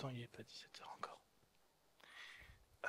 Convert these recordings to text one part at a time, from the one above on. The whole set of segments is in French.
Attends, il n'est pas 17h encore. Euh.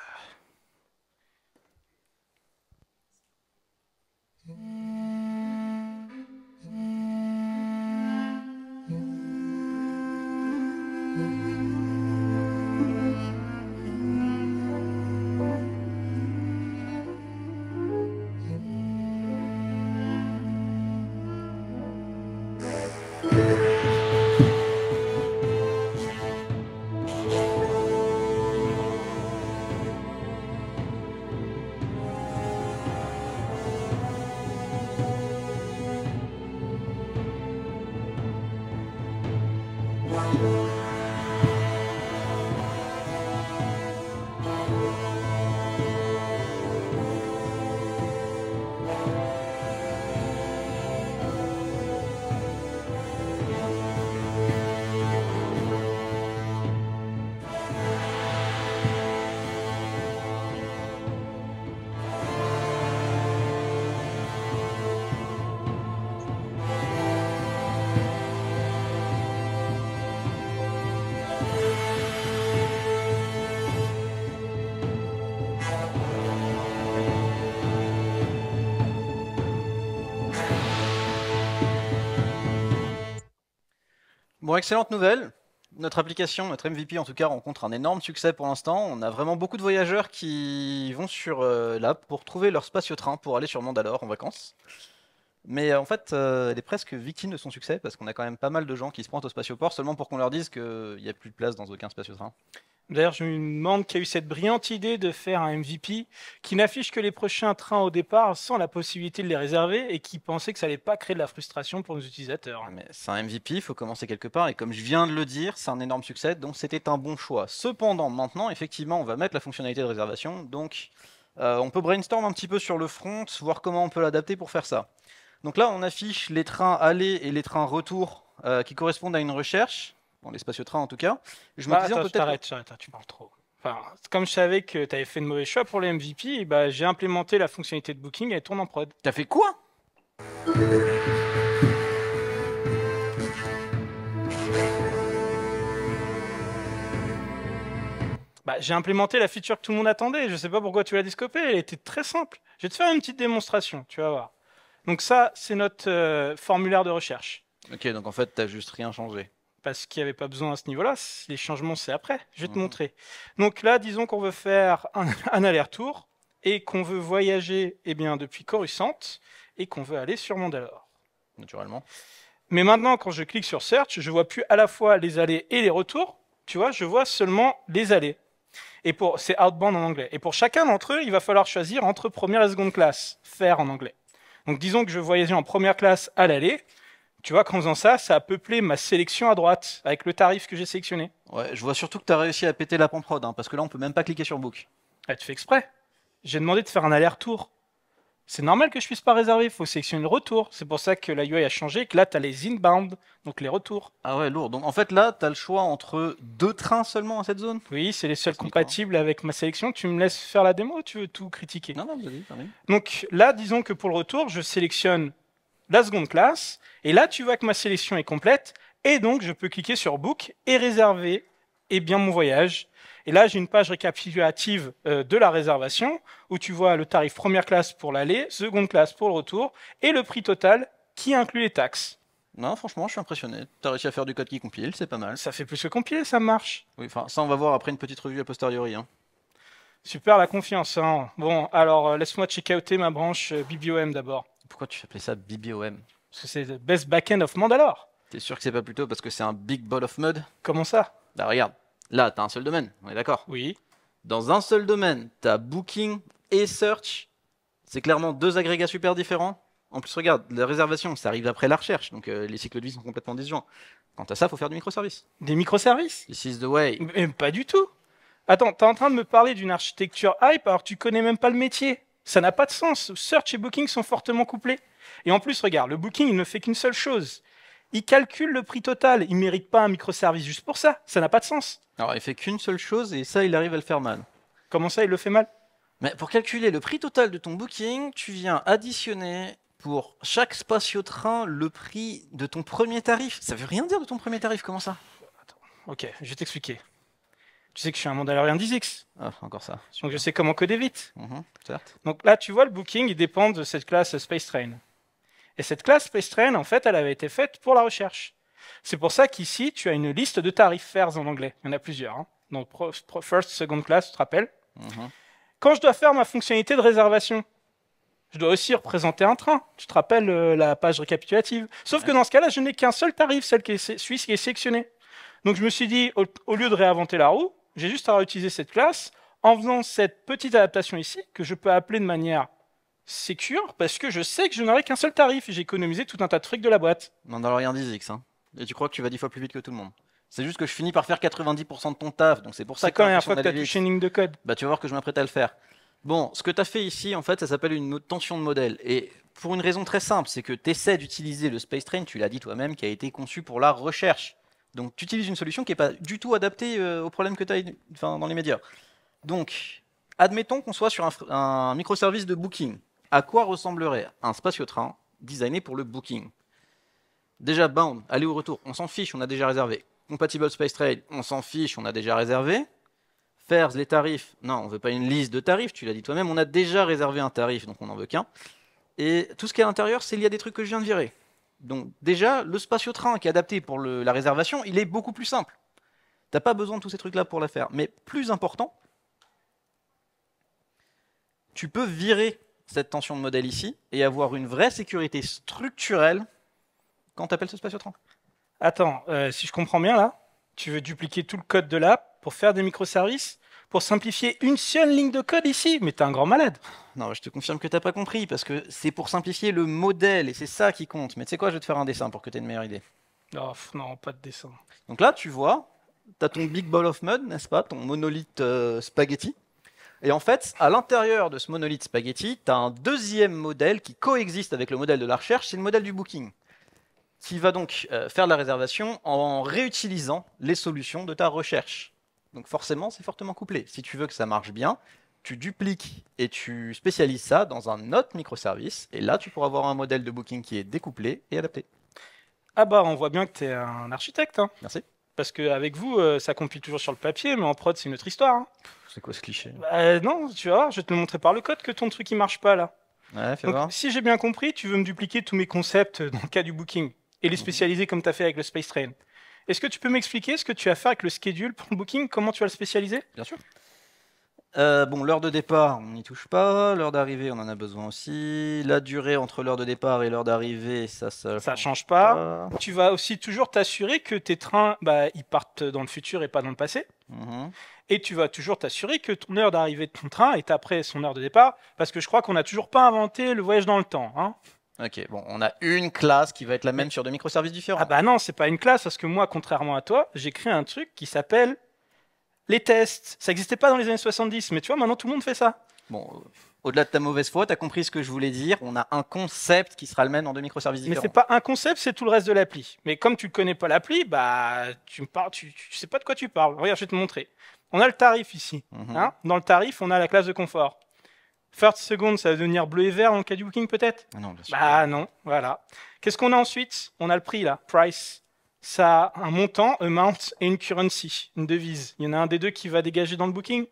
Bon, excellente nouvelle. Notre application, notre MVP en tout cas, rencontre un énorme succès pour l'instant. On a vraiment beaucoup de voyageurs qui vont sur euh, l'app pour trouver leur spatio-train pour aller sur Mandalore en vacances. Mais en fait, euh, elle est presque victime de son succès parce qu'on a quand même pas mal de gens qui se pointent au spatioport seulement pour qu'on leur dise qu'il n'y a plus de place dans aucun spatio-train. D'ailleurs, je me demande qui a eu cette brillante idée de faire un MVP qui n'affiche que les prochains trains au départ sans la possibilité de les réserver et qui pensait que ça n'allait pas créer de la frustration pour nos utilisateurs. Mais c'est un MVP, il faut commencer quelque part et comme je viens de le dire, c'est un énorme succès, donc c'était un bon choix. Cependant, maintenant, effectivement, on va mettre la fonctionnalité de réservation, donc euh, on peut brainstorm un petit peu sur le front, voir comment on peut l'adapter pour faire ça. Donc là, on affiche les trains aller et les trains retour euh, qui correspondent à une recherche. Bon, les en tout cas. Je me bah, disais, peut être tu parles trop. Enfin, comme je savais que tu avais fait de mauvais choix pour les MVP, bah, eh ben, j'ai implémenté la fonctionnalité de Booking et elle tourne en prod. T'as fait quoi Bah, j'ai implémenté la feature que tout le monde attendait. Je sais pas pourquoi tu l'as discopée. Elle était très simple. Je vais te faire une petite démonstration. Tu vas voir. Donc ça, c'est notre euh, formulaire de recherche. Ok, donc en fait, tu n'as juste rien changé parce qu'il n'y avait pas besoin à ce niveau-là. Les changements, c'est après. Je vais te mmh. montrer. Donc là, disons qu'on veut faire un, aller-retour et qu'on veut voyager eh bien, depuis Coruscant et qu'on veut aller sur Mandalore. Naturellement. Mais maintenant, quand je clique sur Search, je ne vois plus à la fois les allées et les retours. Tu vois, je vois seulement les allées. Et pour, c'est outbound en anglais. Et pour chacun d'entre eux, il va falloir choisir entre première et seconde classe, faire en anglais. Donc disons que je voyageais en première classe à l'aller, tu vois qu'en faisant ça, ça a peuplé ma sélection à droite avec le tarif que j'ai sélectionné. Ouais, je vois surtout que tu as réussi à péter la pompe prod hein, parce que là, on peut même pas cliquer sur Book. Ah, tu fais exprès. J'ai demandé de faire un aller-retour. C'est normal que je puisse pas réserver, il faut sélectionner le retour. C'est pour ça que la UI a changé que là, tu as les inbound, donc les retours. Ah ouais, lourd. Donc en fait, là, tu as le choix entre deux trains seulement à cette zone Oui, c'est les seuls compatibles avec ma sélection. Tu me laisses faire la démo ou tu veux tout critiquer Non, non, vas-y, Donc là, disons que pour le retour, je sélectionne la seconde classe. Et là, tu vois que ma sélection est complète. Et donc, je peux cliquer sur Book et réserver et eh bien, mon voyage. Et là, j'ai une page récapitulative euh, de la réservation où tu vois le tarif première classe pour l'aller, seconde classe pour le retour et le prix total qui inclut les taxes. Non, franchement, je suis impressionné. tu as réussi à faire du code qui compile, c'est pas mal. Ça fait plus que compiler, ça marche. Oui, enfin, ça, on va voir après une petite revue a posteriori. Hein. Super la confiance. Hein. Bon, alors euh, laisse-moi checker ma branche euh, BBOM d'abord. Pourquoi tu appelles ça BBOM Parce que c'est le best backend of Mandalore. T'es sûr que c'est pas plutôt parce que c'est un big ball of mud Comment ça Bah regarde, là t'as un seul domaine, on est d'accord Oui. Dans un seul domaine, t'as booking et search. C'est clairement deux agrégats super différents. En plus, regarde, la réservation, ça arrive après la recherche, donc euh, les cycles de vie sont complètement disjoints. Quant à ça, faut faire du microservice. Des microservices This is the way. Mais pas du tout. Attends, t'es en train de me parler d'une architecture hype alors tu connais même pas le métier. Ça n'a pas de sens. Search et Booking sont fortement couplés. Et en plus, regarde, le Booking, il ne fait qu'une seule chose. Il calcule le prix total. Il ne mérite pas un microservice juste pour ça. Ça n'a pas de sens. Alors, il fait qu'une seule chose et ça, il arrive à le faire mal. Comment ça, il le fait mal Mais Pour calculer le prix total de ton Booking, tu viens additionner pour chaque spatio-train le prix de ton premier tarif. Ça veut rien dire de ton premier tarif, comment ça ok, je vais t'expliquer. Tu sais que je suis un Mandalorian 10X. Ah, encore ça. Donc je sais comment coder vite. Mhm, certes. Donc là, tu vois, le booking, il dépend de cette classe Space Train. Et cette classe Space Train, en fait, elle avait été faite pour la recherche. C'est pour ça qu'ici, tu as une liste de tarifs FAIRS en anglais. Il y en a plusieurs. Hein. Donc first, second class, tu te rappelles mhm. Quand je dois faire ma fonctionnalité de réservation, je dois aussi représenter un train. Tu te rappelles euh, la page récapitulative. Sauf que dans ce cas-là, je n'ai qu'un seul tarif, celle qui est, celui qui est sélectionné. Donc je me suis dit, au lieu de réinventer la roue, j'ai juste à réutiliser cette classe en faisant cette petite adaptation ici, que je peux appeler de manière sécure, parce que je sais que je n'aurai qu'un seul tarif, et j'ai économisé tout un tas de trucs de la boîte. Non, dans rien 10x, Et tu crois que tu vas 10 fois plus vite que tout le monde. C'est juste que je finis par faire 90% de ton taf, donc c'est pour ça que... quand même fois que de code. Bah tu vas voir que je m'apprête à le faire. Bon, ce que tu as fait ici, en fait, ça s'appelle une tension de modèle. Et pour une raison très simple, c'est que tu essaies d'utiliser le Space Train, tu l'as dit toi-même, qui a été conçu pour la recherche. Donc tu utilises une solution qui n'est pas du tout adaptée euh, au problème que tu as dans les médias. Donc, admettons qu'on soit sur un, microservice de booking. À quoi ressemblerait un spatio-train designé pour le booking Déjà, bound, aller ou retour, on s'en fiche, on a déjà réservé. Compatible Space Trade, on s'en fiche, on a déjà réservé. Fers, les tarifs, non, on ne veut pas une liste de tarifs, tu l'as dit toi-même, on a déjà réservé un tarif, donc on n'en veut qu'un. Et tout ce qui est à l'intérieur, c'est lié à des trucs que je viens de virer. Donc déjà, le spatio-train qui est adapté pour la réservation, il est beaucoup plus simple. Tu n'as pas besoin de tous ces trucs-là pour la faire. Mais plus important, tu peux virer cette tension de modèle ici et avoir une vraie sécurité structurelle quand tu appelles ce spatio-train. Attends, euh, si je comprends bien là, tu veux dupliquer tout le code de l'app pour faire des microservices pour simplifier une seule ligne de code ici, mais t'es un grand malade. Non, je te confirme que t'as pas compris, parce que c'est pour simplifier le modèle, et c'est ça qui compte. Mais tu sais quoi, je vais te faire un dessin pour que t'aies une meilleure idée. Oh, non, pas de dessin. Donc là, tu vois, t'as ton big ball of mud, n'est-ce pas, ton monolithe euh, spaghetti. Et en fait, à l'intérieur de ce monolithe spaghetti, t'as un deuxième modèle qui coexiste avec le modèle de la recherche, c'est le modèle du booking, qui va donc euh, faire la réservation en réutilisant les solutions de ta recherche. Donc forcément, c'est fortement couplé. Si tu veux que ça marche bien, tu dupliques et tu spécialises ça dans un autre microservice. Et là, tu pourras avoir un modèle de booking qui est découplé et adapté. Ah bah, on voit bien que tu es un architecte. Hein. Merci. Parce qu'avec vous, euh, ça compile toujours sur le papier, mais en prod, c'est une autre histoire. Hein. C'est quoi ce cliché euh, Non, tu vois, je vais te le montrer par le code que ton truc, il marche pas là. Ouais, fais voir. Si j'ai bien compris, tu veux me dupliquer tous mes concepts dans le cas du booking et les mhm. spécialiser comme tu as fait avec le Space Train. Est-ce que tu peux m'expliquer ce que tu as faire avec le schedule pour le booking Comment tu vas le spécialiser Bien sûr. Euh, bon, l'heure de départ, on n'y touche pas. L'heure d'arrivée, on en a besoin aussi. La durée entre l'heure de départ et l'heure d'arrivée, ça, ça, change pas. Tu vas aussi toujours t'assurer que tes trains, bah, ils partent dans le futur et pas dans le passé. Mhm. Et tu vas toujours t'assurer que ton heure d'arrivée de ton train est après son heure de départ, parce que je crois qu'on n'a toujours pas inventé le voyage dans le temps. Hein Ok, bon, on a une classe qui va être la même sur deux microservices différents. Ah bah non, c'est pas une classe parce que moi, contrairement à toi, j'ai créé un truc qui s'appelle les tests. Ça n'existait pas dans les années 70, mais tu vois, maintenant tout le monde fait ça. Bon, euh, au-delà de ta mauvaise foi, tu as compris ce que je voulais dire. On a un concept qui sera le même en deux microservices différents. Mais c'est pas un concept, c'est tout le reste de l'appli. Mais comme tu ne connais pas l'appli, bah tu ne tu, sais pas de quoi tu parles. Regarde, je vais te montrer. On a le tarif ici. Mhm. Hein. Dans le tarif, on a la classe de confort. First second, ça va devenir bleu et vert dans le cas du booking peut-être ah Non, bien sûr. Bah non, voilà. Qu'est-ce qu'on a ensuite On a le prix là, price. Ça a un montant, amount et une currency, une devise. Il y en a un des deux qui va dégager dans le booking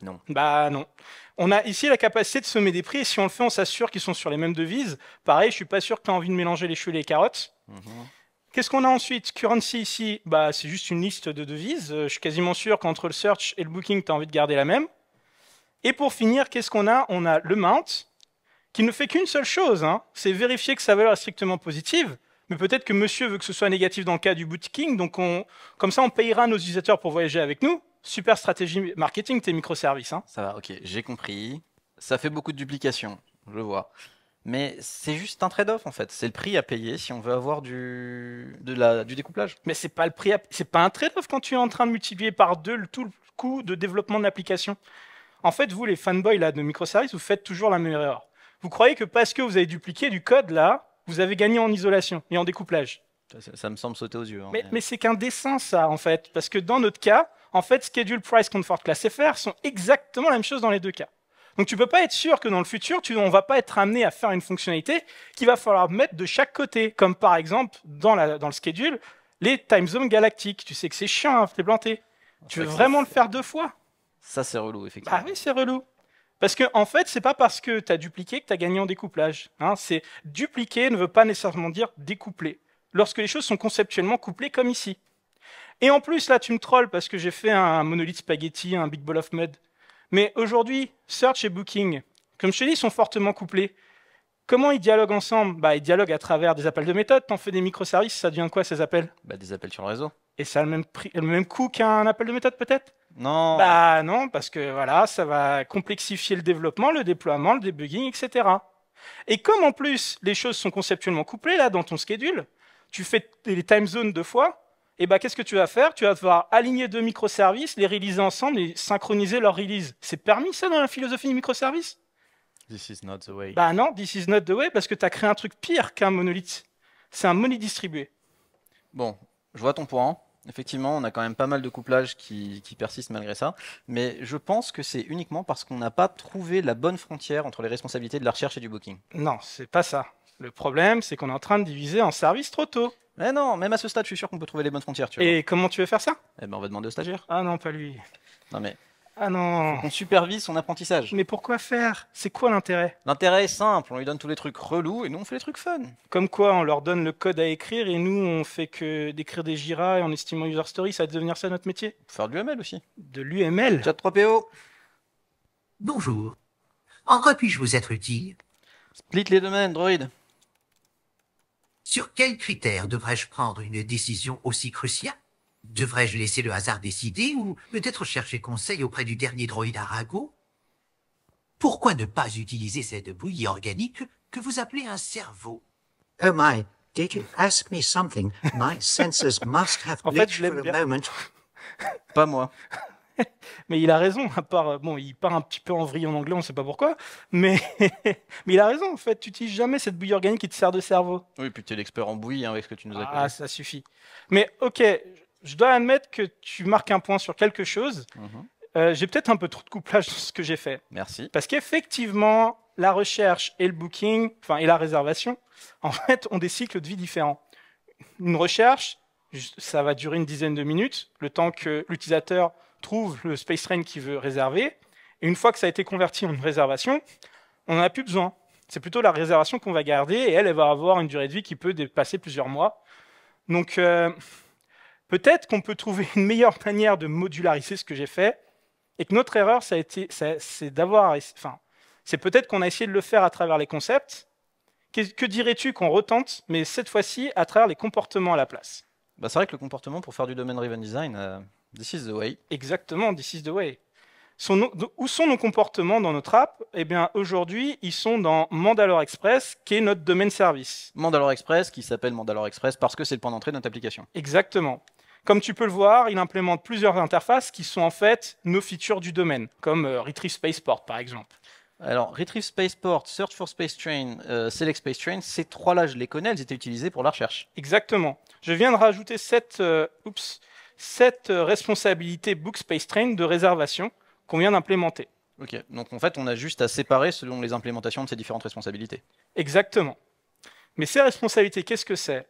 Non. Bah non. On a ici la capacité de sommer des prix et si on le fait, on s'assure qu'ils sont sur les mêmes devises. Pareil, je ne suis pas sûr que tu as envie de mélanger les choux et les carottes. Mhm. Qu'est-ce qu'on a ensuite Currency ici, bah, c'est juste une liste de devises. Euh, je suis quasiment sûr qu'entre le search et le booking, tu as envie de garder la même. Et pour finir, qu'est-ce qu'on a On a le mount, qui ne fait qu'une seule chose, hein, c'est vérifier que sa valeur est strictement positive, mais peut-être que monsieur veut que ce soit négatif dans le cas du bootking, donc on, comme ça on payera nos utilisateurs pour voyager avec nous. Super stratégie marketing, tes microservices. Hein. Ça va, ok, j'ai compris. Ça fait beaucoup de duplications, je vois. Mais c'est juste un trade-off en fait. C'est le prix à payer si on veut avoir du, du découplage. Mais c'est pas le prix, c'est pas un trade-off quand tu es en train de multiplier par deux tout le coût de développement de l'application. En fait, vous, les fanboys là, de microservices, vous faites toujours la même erreur. Vous croyez que parce que vous avez dupliqué du code là, vous avez gagné en isolation et en découplage. Ça, me semble sauter aux yeux. Hein, mais, c'est qu'un dessin, ça, en fait. Parce que dans notre cas, en fait, schedule price, comfort class FR sont exactement la même chose dans les deux cas. Donc tu ne peux pas être sûr que dans le futur, on on va pas être amené à faire une fonctionnalité qu'il va falloir mettre de chaque côté, comme par exemple dans, le schedule, les time zones galactiques. Tu sais que c'est chiant à hein, planter. Tu veux vraiment le faire deux fois ça, c'est relou, effectivement. Ah oui, c'est relou. Parce que, en fait, c'est pas parce que tu as dupliqué que tu as gagné en découplage. Hein. C'est dupliquer ne veut pas nécessairement dire découpler. Lorsque les choses sont conceptuellement couplées, comme ici. Et en plus, là, tu me trolles, parce que j'ai fait un monolithe spaghetti, un big ball of mud. Mais aujourd'hui, search et booking, comme je te dis, sont fortement couplés. Comment ils dialoguent ensemble bah, Ils dialoguent à travers des appels de méthode. T'en fais des microservices, ça devient quoi ces appels bah, Des appels sur le réseau. Et ça a le même, prix, le même coût qu'un appel de méthode peut-être Non. Bah non, parce que voilà, ça va complexifier le développement, le déploiement, le debugging, etc. Et comme en plus les choses sont conceptuellement couplées là dans ton schedule, tu fais les time zones deux fois, et bah qu'est-ce que tu vas faire Tu vas devoir aligner deux microservices, les releaser ensemble et synchroniser leurs releases. C'est permis ça dans la philosophie du microservice This is not the way. Bah non, this is not the way parce que tu as créé un truc pire qu'un monolithe. C'est un monolithe distribué. Bon, je vois ton point. Effectivement, on a quand même pas mal de couplages qui, persistent malgré ça. Mais je pense que c'est uniquement parce qu'on n'a pas trouvé la bonne frontière entre les responsabilités de la recherche et du booking. Non, c'est pas ça. Le problème, c'est qu'on est en train de diviser en services trop tôt. Mais non, même à ce stade, je suis sûr qu'on peut trouver les bonnes frontières. Tu Et comment tu veux faire ça Eh ben, on va demander au stagiaire. Ah non, pas lui. Non mais ah non. On supervise son apprentissage. Mais pourquoi faire C'est quoi l'intérêt L'intérêt est simple, on lui donne tous les trucs relous et nous on fait les trucs fun. Comme quoi, on leur donne le code à écrire et nous on fait que d'écrire des JIRA et en estimant user story, ça va devenir ça notre métier. Faire de l'UML aussi. De l'UML Chat 3PO. Bonjour. En quoi puis-je vous être utile Split les domaines, droïde. Sur quels critères devrais-je prendre une décision aussi cruciale Devrais-je laisser le hasard décider ou peut-être chercher conseil auprès du dernier droïde Arago Pourquoi ne pas utiliser cette bouillie organique que vous appelez un cerveau Oh my, did you ask me something My senses must have en fait, for a moment. Pas moi. mais il a raison, à part, euh, bon, il part un petit peu en vrille en anglais, on ne sait pas pourquoi, mais, mais il a raison, en fait, tu n'utilises jamais cette bouillie organique qui te sert de cerveau. Oui, puis tu es l'expert en bouillie hein, avec ce que tu nous as Ah, ça suffit. Mais ok, je dois admettre que tu marques un point sur quelque chose. Mhm. Euh, j'ai peut-être un peu trop de couplage dans ce que j'ai fait. Merci. Parce qu'effectivement, la recherche et le booking, enfin et la réservation, en fait, ont des cycles de vie différents. Une recherche, ça va durer une dizaine de minutes, le temps que l'utilisateur trouve le space train qu'il veut réserver. Et une fois que ça a été converti en une réservation, on n'en a plus besoin. C'est plutôt la réservation qu'on va garder et elle, elle va avoir une durée de vie qui peut dépasser plusieurs mois. Donc, euh, Peut-être qu'on peut trouver une meilleure manière de modulariser ce que j'ai fait, et que notre erreur, ça a été, c'est d'avoir, enfin, c'est peut-être qu'on a essayé de le faire à travers les concepts. Que, dirais-tu qu'on retente, mais cette fois-ci à travers les comportements à la place bah, C'est vrai que le comportement pour faire du domaine-driven design, euh, this is the way. Exactement, this is the way. où sont nos comportements dans notre app Eh bien, aujourd'hui, ils sont dans Mandalore Express, qui est notre domaine service. Mandalore Express, qui s'appelle Mandalore Express parce que c'est le point d'entrée de notre application. Exactement. Comme tu peux le voir, il implémente plusieurs interfaces qui sont en fait nos features du domaine, comme euh, Retrieve Spaceport par exemple. Alors, Retrieve Spaceport, Search for Space Train, euh, Select Space Train, ces trois-là, je les connais, elles étaient utilisées pour la recherche. Exactement. Je viens de rajouter cette, euh, cette responsabilité Book Space Train de réservation qu'on vient d'implémenter. Ok, donc en fait, on a juste à séparer selon les implémentations de ces différentes responsabilités. Exactement. Mais ces responsabilités, qu'est-ce que c'est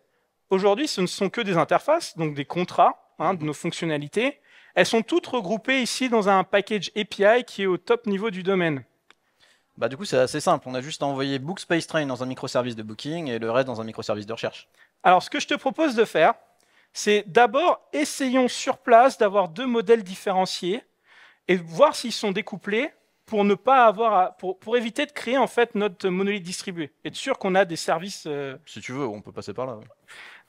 Aujourd'hui, ce ne sont que des interfaces, donc des contrats hein, de nos fonctionnalités. Elles sont toutes regroupées ici dans un package API qui est au top niveau du domaine. Bah, du coup, c'est assez simple. On a juste à envoyer Book Space Train dans un microservice de booking et le reste dans un microservice de recherche. Alors, ce que je te propose de faire, c'est d'abord essayons sur place d'avoir deux modèles différenciés et voir s'ils sont découplés pour ne pas avoir à, pour, éviter de créer en fait notre monolithe distribué. Être sûr qu'on a des services. Euh, si tu veux, on peut passer par là.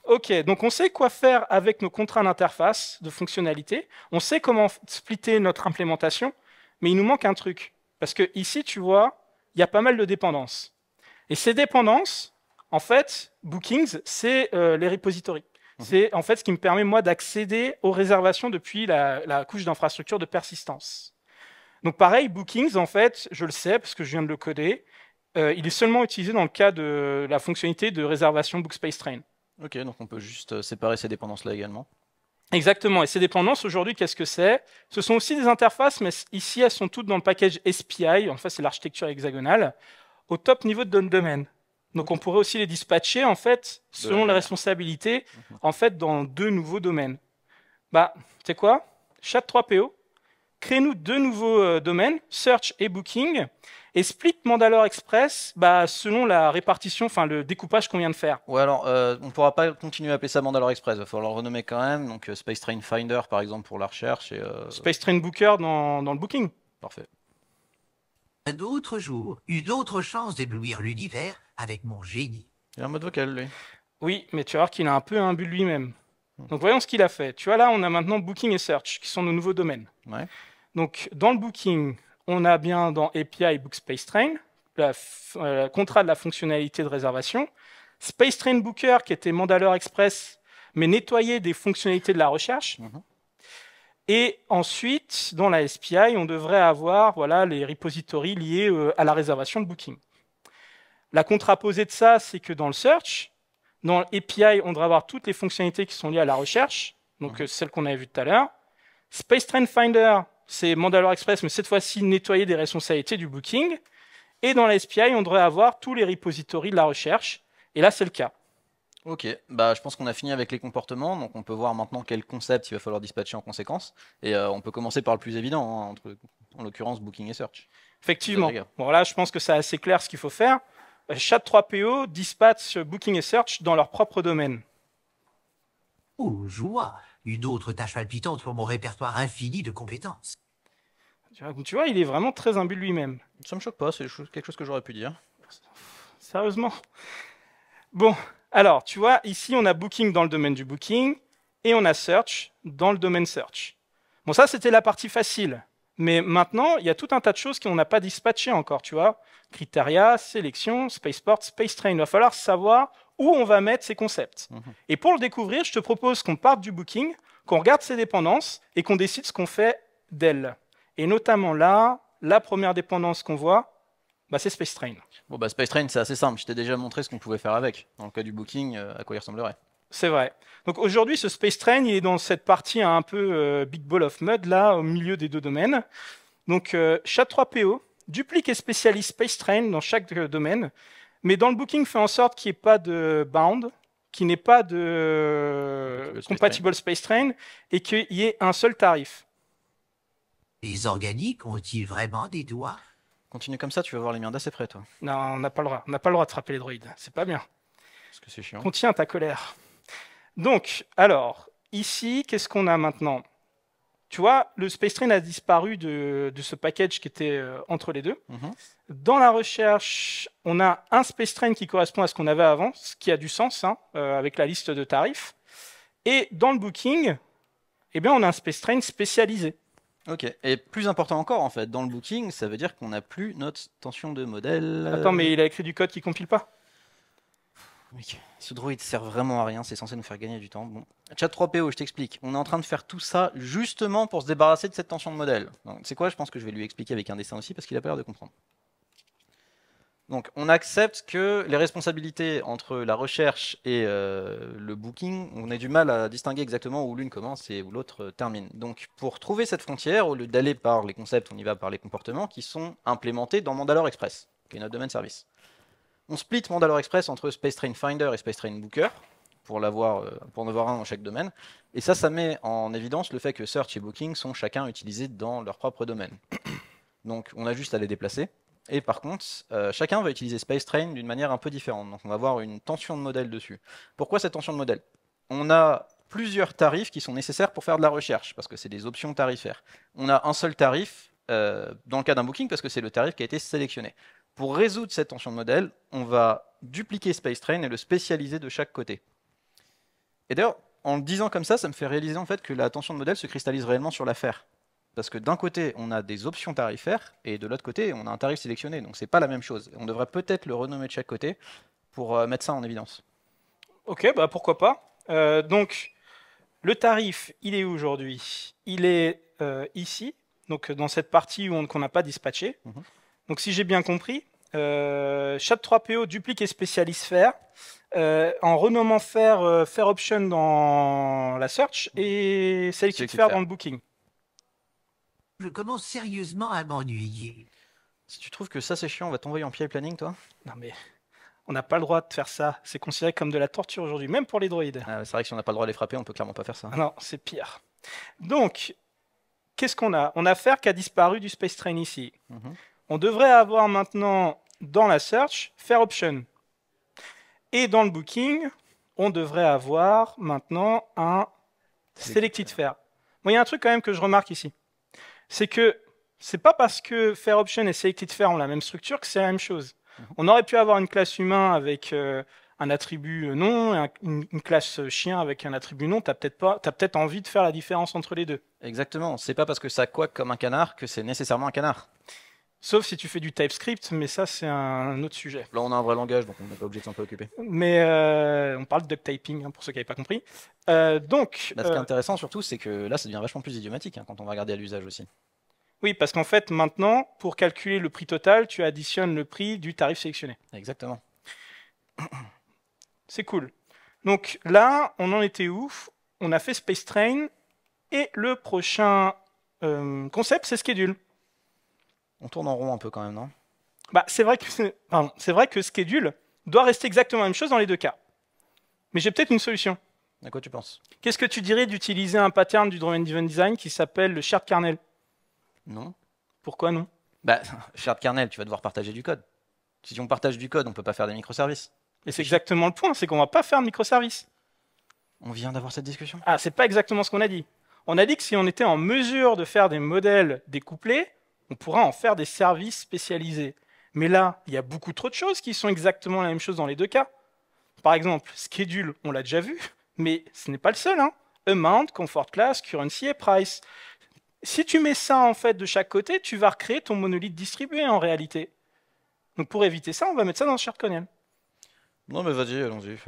OK, donc on sait quoi faire avec nos contrats d'interface de fonctionnalité, on sait comment splitter notre implémentation, mais il nous manque un truc. Parce que ici, tu vois, il y a pas mal de dépendances. Et ces dépendances, en fait, Bookings, c'est euh, les repositories. Mmh. C'est en fait ce qui me permet, moi, d'accéder aux réservations depuis la, couche d'infrastructure de persistance. Donc pareil, Bookings, en fait, je le sais parce que je viens de le coder, euh, il est seulement utilisé dans le cas de la fonctionnalité de réservation Bookspace Train. Ok, donc on peut juste euh, séparer ces dépendances-là également. Exactement. Et ces dépendances, aujourd'hui, qu'est-ce que c'est Ce sont aussi des interfaces, mais ici, elles sont toutes dans le package SPI. En fait, c'est l'architecture hexagonale, au top niveau de domaine. Donc, on pourrait aussi les dispatcher, en fait, selon les responsabilités, mhm. en fait, dans deux nouveaux domaines. Bah, c'est quoi Chat 3PO, créez nous deux nouveaux euh, domaines, Search et Booking, et split Mandalore Express bah, selon la répartition, enfin le découpage qu'on vient de faire. alors euh, on ne pourra pas continuer à appeler ça Mandalore Express, il va falloir le renommer quand même. Donc euh, Space Train Finder par exemple pour la recherche. Et, Space Train Booker dans, dans le Booking. Parfait. D'autres jours, une autre chance d'éblouir l'univers avec mon génie. Il a un mode vocal lui. Oui, mais tu vois qu'il a un peu un but lui-même. Hmm. Donc voyons ce qu'il a fait. Tu vois là, on a maintenant Booking et Search, qui sont nos nouveaux domaines. Ouais. Donc, dans le booking, on a bien dans API Book Space Train, le euh, contrat de la fonctionnalité de réservation, Space Train Booker, qui était Mandalore Express, mais nettoyé des fonctionnalités de la recherche. Mhm. Et ensuite, dans la SPI, on devrait avoir voilà, les repositories liés euh, à la réservation de booking. La contraposée de ça, c'est que dans le search, dans API on devrait avoir toutes les fonctionnalités qui sont liées à la recherche, donc mhm. euh, celles qu'on avait vues tout à l'heure. Space Train Finder, c'est Mandalore Express, mais cette fois-ci nettoyer des responsabilités du booking. Et dans la SPI, on devrait avoir tous les repositories de la recherche. Et là, c'est le cas. Ok, bah, je pense qu'on a fini avec les comportements, donc on peut voir maintenant quel concept il va falloir dispatcher en conséquence. Et euh, on peut commencer par le plus évident, hein, en l'occurrence Booking et Search. Effectivement. Bon, là, je pense que c'est assez clair ce qu'il faut faire. Euh, Chaque 3PO dispatche Booking et Search dans leur propre domaine. Oh, joie une autre tâche palpitante pour mon répertoire infini de compétences. Tu vois, il est vraiment très imbu lui-même. Ça me choque pas, c'est quelque chose que j'aurais pu dire. Sérieusement Bon, alors, tu vois, ici, on a Booking dans le domaine du Booking et on a Search dans le domaine Search. Bon, ça, c'était la partie facile. Mais maintenant, il y a tout un tas de choses qu'on n'a pas dispatchées encore, tu vois. Criteria, sélection, spaceport, space train. Il va falloir savoir où on va mettre ces concepts. Mhm. Et pour le découvrir, je te propose qu'on parte du booking, qu'on regarde ses dépendances et qu'on décide ce qu'on fait d'elles. Et notamment là, la première dépendance qu'on voit, bah, c'est Space Train. Bon, bah, Space Train, c'est assez simple. Je t'ai déjà montré ce qu'on pouvait faire avec. Dans le cas du booking, euh, à quoi il ressemblerait. C'est vrai. Donc aujourd'hui, ce Space Train, est dans cette partie un peu euh, Big Ball of Mud, là, au milieu des deux domaines. Donc, chaque euh, chat 3PO duplique et spécialise Space Train dans chaque domaine. Mais dans le booking, fait en sorte qu'il n'y ait pas de bound, qu'il n'y ait pas de compatible, space, train. et qu'il y ait un seul tarif. Les organiques ont-ils vraiment des doigts Continue comme ça, tu vas voir les miens d'assez près, toi. Non, on n'a pas le droit. On n'a pas le droit de frapper les droïdes. C'est pas bien. Parce que c'est chiant. Contiens ta colère. Donc, alors, ici, qu'est-ce qu'on a maintenant tu vois, le Space Train a disparu de, ce package qui était euh, entre les deux. Mhm. Dans la recherche, on a un Space Train qui correspond à ce qu'on avait avant, ce qui a du sens hein, euh, avec la liste de tarifs. Et dans le Booking, eh bien, on a un Space Train spécialisé. Ok, et plus important encore, en fait, dans le Booking, ça veut dire qu'on n'a plus notre tension de modèle. Attends, mais il a écrit du code qui compile pas ce droïde sert vraiment à rien, c'est censé nous faire gagner du temps. Bon. Chat 3PO, je t'explique. On est en train de faire tout ça justement pour se débarrasser de cette tension de modèle. C'est quoi Je pense que je vais lui expliquer avec un dessin aussi parce qu'il a pas l'air de comprendre. Donc, on accepte que les responsabilités entre la recherche et euh, le booking, on a du mal à distinguer exactement où l'une commence et où l'autre euh, termine. Donc, pour trouver cette frontière, au lieu d'aller par les concepts, on y va par les comportements qui sont implémentés dans Mandalore Express, qui est notre domaine service. On split Mandalore Express entre Space Train Finder et Space Train Booker pour, l'avoir, euh, pour en avoir un dans chaque domaine. Et ça, ça met en évidence le fait que Search et Booking sont chacun utilisés dans leur propre domaine. Donc on a juste à les déplacer. Et par contre, euh, chacun va utiliser Space Train d'une manière un peu différente. Donc on va avoir une tension de modèle dessus. Pourquoi cette tension de modèle On a plusieurs tarifs qui sont nécessaires pour faire de la recherche, parce que c'est des options tarifaires. On a un seul tarif euh, dans le cas d'un booking, parce que c'est le tarif qui a été sélectionné. Pour résoudre cette tension de modèle, on va dupliquer Space Train et le spécialiser de chaque côté. Et d'ailleurs, en le disant comme ça, ça me fait réaliser en fait que la tension de modèle se cristallise réellement sur l'affaire. Parce que d'un côté, on a des options tarifaires, et de l'autre côté, on a un tarif sélectionné. Donc c'est pas la même chose. On devrait peut-être le renommer de chaque côté pour euh, mettre ça en évidence. Ok, bah pourquoi pas. Euh, donc le tarif, il est où aujourd'hui Il est euh, ici, donc dans cette partie qu'on n'a pas dispatché. Mhm. Donc si j'ai bien compris, euh, 3 po duplique et spécialise faire euh, en renommant faire euh, option dans la search et select faire dans le booking. Je commence sérieusement à m'ennuyer. Si tu trouves que ça c'est chiant, on va t'envoyer en PI planning toi. Non mais on n'a pas le droit de faire ça. C'est considéré comme de la torture aujourd'hui, même pour les droïdes. Ah, c'est vrai que si on n'a pas le droit de les frapper, on peut clairement pas faire ça. non, c'est pire. Donc, qu'est-ce qu'on a On a faire qui a disparu du Space Train ici. Mhm on devrait avoir maintenant dans la search faire option. Et dans le booking, on devrait avoir maintenant un selected faire Bon, il y a un truc quand même que je remarque ici. C'est que c'est pas parce que faire option et selected faire ont la même structure que c'est la même chose. Mhm. On aurait pu avoir une classe humain avec euh, un attribut euh, non, une, classe euh, chien avec un attribut non, tu as peut-être peut envie de faire la différence entre les deux. Exactement. C'est pas parce que ça quoique comme un canard que c'est nécessairement un canard. Sauf si tu fais du TypeScript, mais ça, c'est un autre sujet. Là, on a un vrai langage, donc on n'est pas obligé de s'en préoccuper. Mais euh, on parle de duck typing, hein, pour ceux qui n'avaient pas compris. Euh, donc. Bah, ce qui est euh, intéressant surtout, c'est que là, ça devient vachement plus idiomatique hein, quand on va regarder à l'usage aussi. Oui, parce qu'en fait, maintenant, pour calculer le prix total, tu additionnes le prix du tarif sélectionné. Exactement. C'est cool. Donc là, on en était ouf. On a fait Space Train, et le prochain concept, c'est Schedule. On tourne en rond un peu quand même, non bah, c'est vrai que schedule doit rester exactement la même chose dans les deux cas. Mais j'ai peut-être une solution. À quoi tu penses Qu'est-ce que tu dirais d'utiliser un pattern du domain Event Design qui s'appelle le shared kernel Non. Pourquoi non Bah, shared kernel, tu vas devoir partager du code. Si on partage du code, on ne peut pas faire des microservices. Et c'est exactement le point, c'est qu'on va pas faire de microservices. On vient d'avoir cette discussion. Ah, c'est pas exactement ce qu'on a dit. On a dit que si on était en mesure de faire des modèles découplés, on pourra en faire des services spécialisés. Mais là, il y a beaucoup trop de choses qui sont exactement la même chose dans les deux cas. Par exemple, schedule, on l'a déjà vu, mais ce n'est pas le seul. Hein. Amount, comfort class, currency et price. Si tu mets ça en fait de chaque côté, tu vas recréer ton monolithe distribué en réalité. Donc pour éviter ça, on va mettre ça dans ShareConnell. Non mais vas-y, allons-y.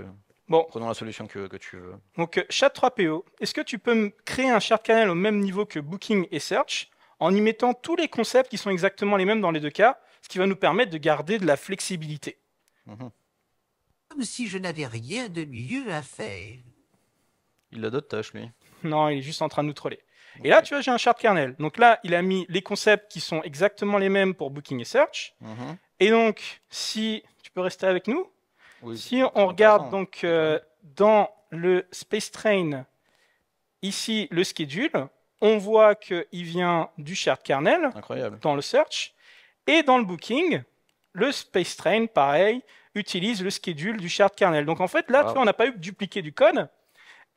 Bon. Prenons la solution que, tu veux. Donc, euh, chat 3PO, est-ce que tu peux créer un shared canal au même niveau que Booking et Search en y mettant tous les concepts qui sont exactement les mêmes dans les deux cas, ce qui va nous permettre de garder de la flexibilité. Mhm. Comme si je n'avais rien de mieux à faire. Il a d'autres tâches, lui. Non, il est juste en train de nous troller. Et là, tu vois, j'ai un chart kernel. Donc là, il a mis les concepts qui sont exactement les mêmes pour Booking et Search. Mhm. Et donc, si tu peux rester avec nous, si on regarde donc euh, mhm. dans le Space Train, ici, le schedule, on voit qu'il vient du shard kernel dans le search. Et dans le booking, le space train, pareil, utilise le schedule du shard kernel. Donc en fait, là, on n'a pas eu dupliquer du code,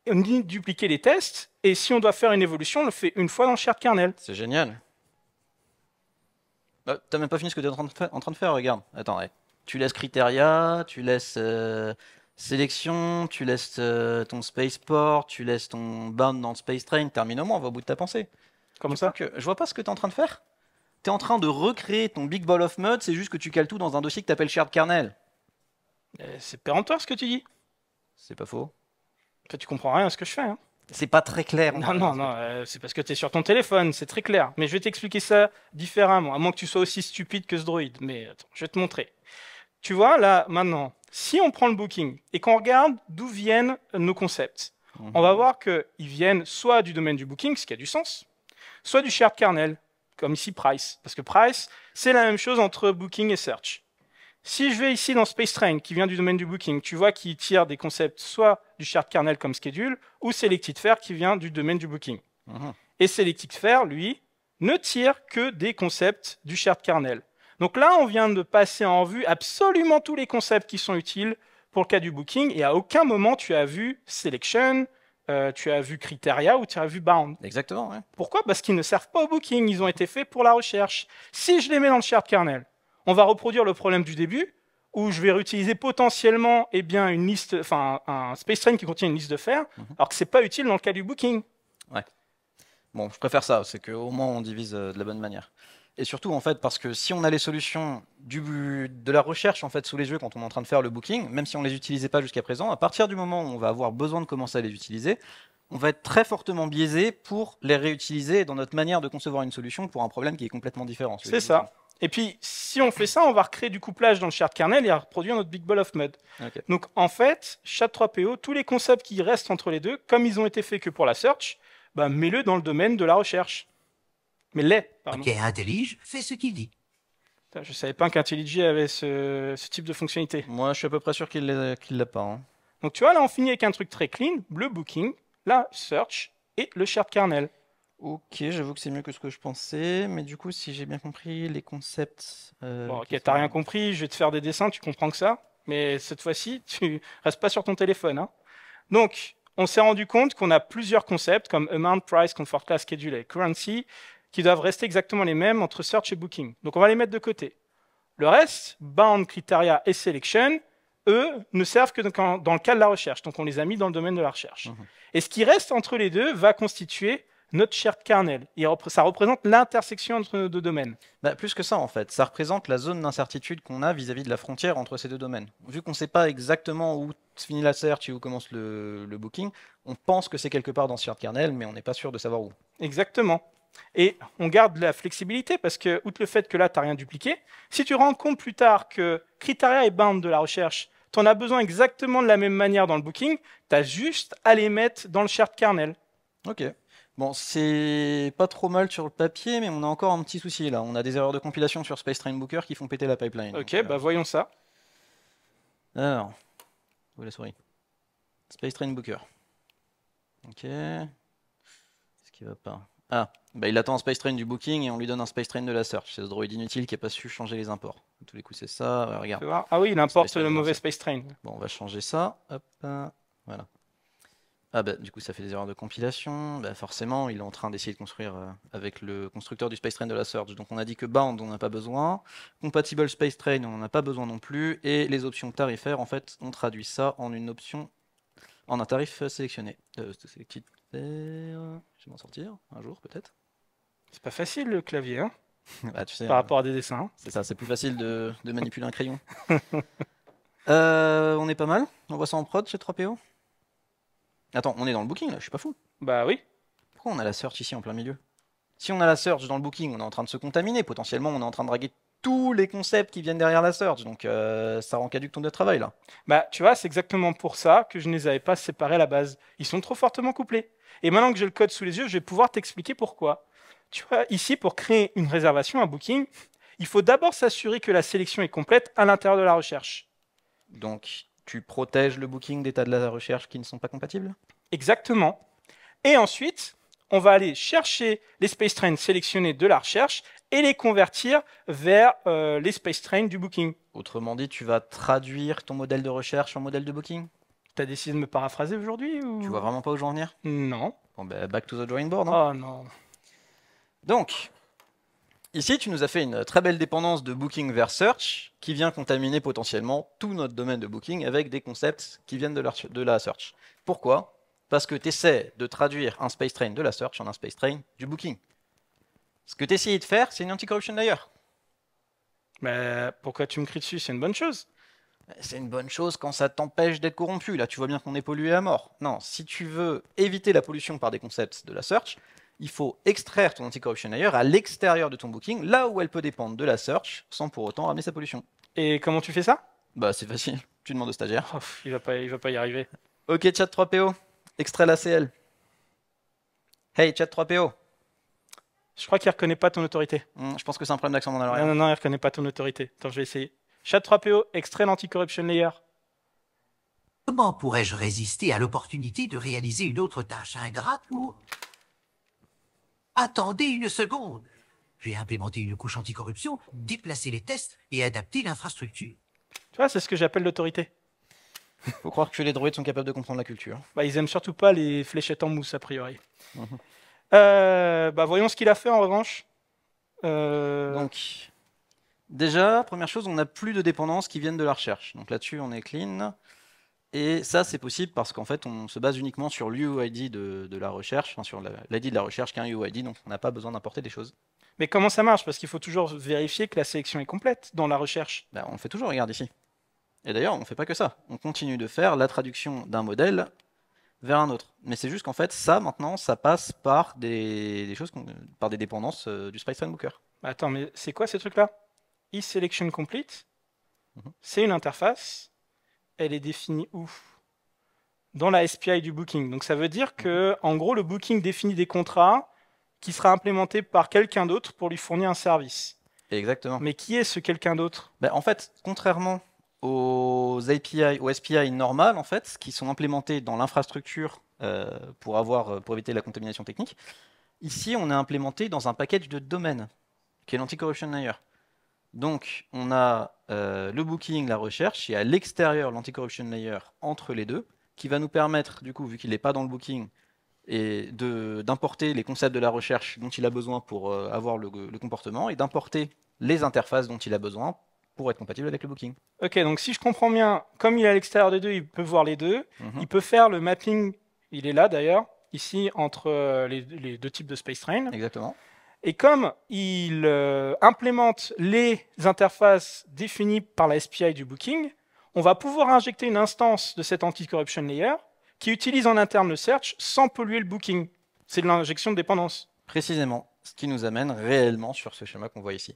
ni dupliquer les tests. Et si on doit faire une évolution, on le fait une fois dans le shard kernel. C'est génial. Bah, tu n'as même pas fini ce que tu es en train, de faire, regarde. Attends, tu laisses Criteria, tu laisses euh, Sélection, tu laisses euh, ton spaceport, tu laisses ton bound dans le space train, termine au moins, va au bout de ta pensée. Comme ça que, Je vois pas ce que tu es en train de faire. Tu es en train de recréer ton Big Ball of Mud, c'est juste que tu cales tout dans un dossier que t'appelles Shared Kernel. Eh, c'est péremptoire ce que tu dis. C'est pas faux. que tu comprends rien à ce que je fais. Hein. C'est pas très clair. Non, non, non, euh, c'est parce que tu es sur ton téléphone, c'est très clair. Mais je vais t'expliquer ça différemment, à moins que tu sois aussi stupide que ce droïde. Mais attends, je vais te montrer. Tu vois, là, maintenant, si on prend le booking et qu'on regarde d'où viennent nos concepts, mhm. on va voir qu'ils viennent soit du domaine du booking, ce qui a du sens, soit du shared kernel, comme ici Price, parce que Price, c'est la même chose entre booking et search. Si je vais ici dans Space Train, qui vient du domaine du booking, tu vois qu'il tire des concepts soit du shared kernel comme schedule, ou Selected Fair, qui vient du domaine du booking. Mhm. Et Selected Fair, lui, ne tire que des concepts du shared kernel. Donc là, on vient de passer en vue absolument tous les concepts qui sont utiles pour le cas du booking, et à aucun moment tu as vu selection, euh, tu as vu criteria ou tu as vu bound. Exactement. Pourquoi Parce qu'ils ne servent pas au booking, ils ont été faits pour la recherche. Si je les mets dans le shared kernel, on va reproduire le problème du début, où je vais réutiliser potentiellement eh bien, une liste, enfin, un space train qui contient une liste de fer, mhm. alors que ce n'est pas utile dans le cas du booking. Ouais. Bon, je préfère ça, c'est qu'au moins on divise euh, de la bonne manière et surtout en fait parce que si on a les solutions du, de la recherche en fait sous les yeux quand on est en train de faire le booking, même si on les utilisait pas jusqu'à présent, à partir du moment où on va avoir besoin de commencer à les utiliser, on va être très fortement biaisé pour les réutiliser dans notre manière de concevoir une solution pour un problème qui est complètement différent. C'est ça. Et puis, si on fait ça, on va recréer du couplage dans le shared kernel et reproduire notre big ball of mud. Donc, en fait, chat3po, tous les concepts qui restent entre les deux, comme ils ont été faits que pour la search, bah, mets-le dans le domaine de la recherche. Mais l'est, pardon. Ok, IntelliJ, fait ce qu'il dit. Je Je savais pas qu'IntelliJ avait ce, type de fonctionnalité. Moi, je suis à peu près sûr qu'il ne l'a pas. Hein. Donc tu vois, là, on finit avec un truc très clean, le booking, la search et le shared kernel. Ok, j'avoue que c'est mieux que ce que je pensais, mais du coup, si j'ai bien compris les concepts. Euh, ok, t'as rien compris, je vais te faire des dessins, tu comprends que ça. Mais cette fois-ci, tu restes pas sur ton téléphone. hein. Donc, on s'est rendu compte qu'on a plusieurs concepts comme amount, price, comfort class, schedule et currency qui doivent rester exactement les mêmes entre search et booking. Donc on va les mettre de côté. Le reste, bound, criteria et selection, eux, ne servent que dans le cas de la recherche. Donc on les a mis dans le domaine de la recherche. Mhm. Et ce qui reste entre les deux va constituer notre Shared kernel. ça représente l'intersection entre nos deux domaines. Bah, plus que ça, en fait. Ça représente la zone d'incertitude qu'on a vis-à-vis de la frontière entre ces deux domaines. Vu qu'on ne sait pas exactement où finit la search et où commence le, booking, on pense que c'est quelque part dans ce Shared kernel, mais on n'est pas sûr de savoir où. Exactement. Et on garde la flexibilité parce que, outre le fait que là, tu n'as rien dupliqué, si tu rends compte plus tard que criteria et bound de la recherche, tu en as besoin exactement de la même manière dans le booking, tu as juste à les mettre dans le shared kernel. Ok. Bon, c'est pas trop mal sur le papier, mais on a encore un petit souci là. On a des erreurs de compilation sur Space Train Booker qui font péter la pipeline. Ok, bah voyons ça. Alors, où est la souris Space Train Booker. Ok. Qu'est-ce qui va pas ah, bah, il attend un space train du booking et on lui donne un space train de la search. C'est ce droïde inutile qui n'a pas su changer les imports. tous les coups, c'est ça. Euh, regarde. Ah oui, il importe le mauvais space train. Bon, on va changer ça. Hop, euh, voilà. Ah bah du coup ça fait des erreurs de compilation, bah, forcément il est en train d'essayer de construire euh, avec le constructeur du space train de la search. Donc on a dit que bound on n'en a pas besoin, compatible space train on n'en a pas besoin non plus, et les options tarifaires en fait on traduit ça en une option, en un tarif sélectionné, je vais m'en sortir un jour peut-être. C'est pas facile le clavier, hein bah, tu sais, Par euh, rapport à des dessins. Hein. c'est ça, c'est plus facile de, de manipuler un crayon. Euh, on est pas mal On voit ça en prod chez 3PO Attends, on est dans le booking là, je suis pas fou. Bah oui. Pourquoi on a la search ici en plein milieu Si on a la search dans le booking, on est en train de se contaminer. Potentiellement, on est en train de draguer tous les concepts qui viennent derrière la search. Donc euh, ça rend caduque ton de travail là. Bah tu vois, c'est exactement pour ça que je ne les avais pas séparés à la base. Ils sont trop fortement couplés. Et maintenant que j'ai le code sous les yeux, je vais pouvoir t'expliquer pourquoi. Tu vois, ici, pour créer une réservation, un booking, il faut d'abord s'assurer que la sélection est complète à l'intérieur de la recherche. Donc, tu protèges le booking des tas de la recherche qui ne sont pas compatibles Exactement. Et ensuite, on va aller chercher les space trains sélectionnés de la recherche et les convertir vers euh, les space trains du booking. Autrement dit, tu vas traduire ton modèle de recherche en modèle de booking T'as décidé de me paraphraser aujourd'hui Tu vois vraiment pas où je veux en venir Non. Bon, bah, back to the drawing board. oh non. Donc, ici, tu nous as fait une très belle dépendance de Booking vers Search qui vient contaminer potentiellement tout notre domaine de Booking avec des concepts qui viennent de la, de la Search. Pourquoi Parce que tu essaies de traduire un space train de la Search en un space train du Booking. Ce que tu essayes de faire, c'est une anti-corruption d'ailleurs. Mais pourquoi tu me cries dessus C'est une bonne chose c'est une bonne chose quand ça t'empêche d'être corrompu. Là, tu vois bien qu'on est pollué à mort. Non, si tu veux éviter la pollution par des concepts de la search, il faut extraire ton anti-corruption ailleurs, à l'extérieur de ton booking, là où elle peut dépendre de la search, sans pour autant ramener sa pollution. Et comment tu fais ça Bah, c'est facile. Tu demandes au stagiaire. Oh, il, va pas, il va pas y arriver. Ok, chat 3PO, extrait la CL. Hey, chat 3PO. Je crois qu'il reconnaît pas ton autorité. Hmm, je pense que c'est un problème d'accent dans la non, non, il reconnaît pas ton autorité. Attends, je vais essayer. Chat 3PO, extrait l'anti-corruption layer. Comment pourrais-je résister à l'opportunité de réaliser une autre tâche ingrate ou... Attendez une seconde J'ai implémenté une couche anticorruption, déplacé les tests et adapté l'infrastructure. Tu vois, c'est ce que j'appelle l'autorité. Faut croire que les droïdes sont capables de comprendre la culture. Bah, ils aiment surtout pas les fléchettes en mousse, a priori. Mhm. Euh, bah, voyons ce qu'il a fait en revanche. Euh, Donc, Déjà, première chose, on n'a plus de dépendances qui viennent de la recherche. Donc là-dessus, on est clean. Et ça, c'est possible parce qu'en fait, on se base uniquement sur l'UID de, la recherche, enfin, sur l'ID de la recherche qui est un UID, donc on n'a pas besoin d'importer des choses. Mais comment ça marche Parce qu'il faut toujours vérifier que la sélection est complète dans la recherche. Bah, on le fait toujours, regarde ici. Et d'ailleurs, on ne fait pas que ça. On continue de faire la traduction d'un modèle vers un autre. Mais c'est juste qu'en fait, ça, maintenant, ça passe par des, choses, par des dépendances euh, du Sprite Booker. Attends, mais c'est quoi ces trucs-là E-Selection complete, mhm. c'est une interface. Elle est définie où Dans la SPI du booking. Donc ça veut dire que, mhm. en gros, le booking définit des contrats qui sera implémenté par quelqu'un d'autre pour lui fournir un service. Exactement. Mais qui est ce quelqu'un d'autre ben, En fait, contrairement aux API, aux SPI normales, en fait, qui sont implémentées dans l'infrastructure euh, pour, avoir, euh, pour éviter la contamination technique, ici, on est implémenté dans un package de domaine, qui est l'anti-corruption layer. Donc, on a euh, le booking, la recherche, et à l'extérieur, l'anti-corruption layer entre les deux, qui va nous permettre, du coup, vu qu'il n'est pas dans le booking, et d'importer les concepts de la recherche dont il a besoin pour euh, avoir le, comportement, et d'importer les interfaces dont il a besoin pour être compatible avec le booking. Ok, donc si je comprends bien, comme il est à l'extérieur des deux, il peut voir les deux. Mhm. Il peut faire le mapping, il est là d'ailleurs, ici, entre euh, les, les, deux types de space train. Exactement. Et comme il euh, implémente les interfaces définies par la SPI du booking, on va pouvoir injecter une instance de cette anti-corruption layer qui utilise en interne le search sans polluer le booking. C'est de l'injection de dépendance. Précisément, ce qui nous amène réellement sur ce schéma qu'on voit ici.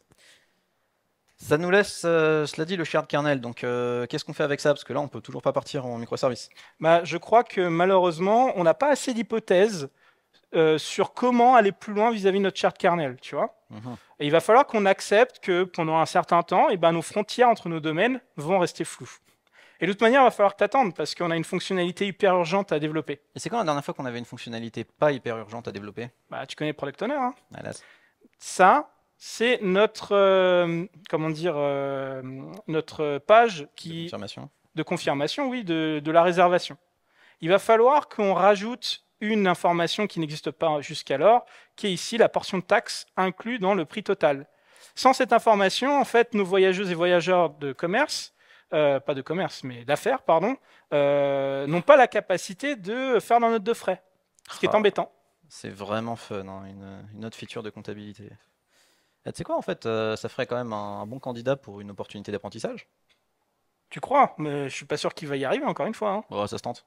Ça nous laisse, euh, cela dit, le shared kernel. Donc, euh, qu'est-ce qu'on fait avec ça Parce que là, on peut toujours pas partir en microservice. Bah, je crois que malheureusement, on n'a pas assez d'hypothèses euh, sur comment aller plus loin vis-à-vis de notre charte kernel tu vois. Mhm. Et il va falloir qu'on accepte que pendant un certain temps, eh ben, nos frontières entre nos domaines vont rester floues. Et de toute manière, il va falloir t'attendre parce qu'on a une fonctionnalité hyper urgente à développer. Et c'est quand la dernière fois qu'on avait une fonctionnalité pas hyper urgente à développer Bah, tu connais Product Owner. Hein ah, Ça, c'est notre euh, comment dire euh, notre page qui de confirmation, de confirmation oui, de la réservation. Il va falloir qu'on rajoute une information qui n'existe pas jusqu'alors, qui est ici la portion de taxe inclue dans le prix total. Sans cette information, en fait, nos voyageuses et voyageurs de commerce, euh, pas de commerce, mais d'affaires, pardon, euh, n'ont pas la capacité de faire leur note de frais, ce qui est ah. embêtant. C'est vraiment fun, hein, une, autre feature de comptabilité. Eh, tu sais quoi, en fait, euh, ça ferait quand même un, bon candidat pour une opportunité d'apprentissage. Tu crois Mais je suis pas sûr qu'il va y arriver, encore une fois. Hein. ça se tente.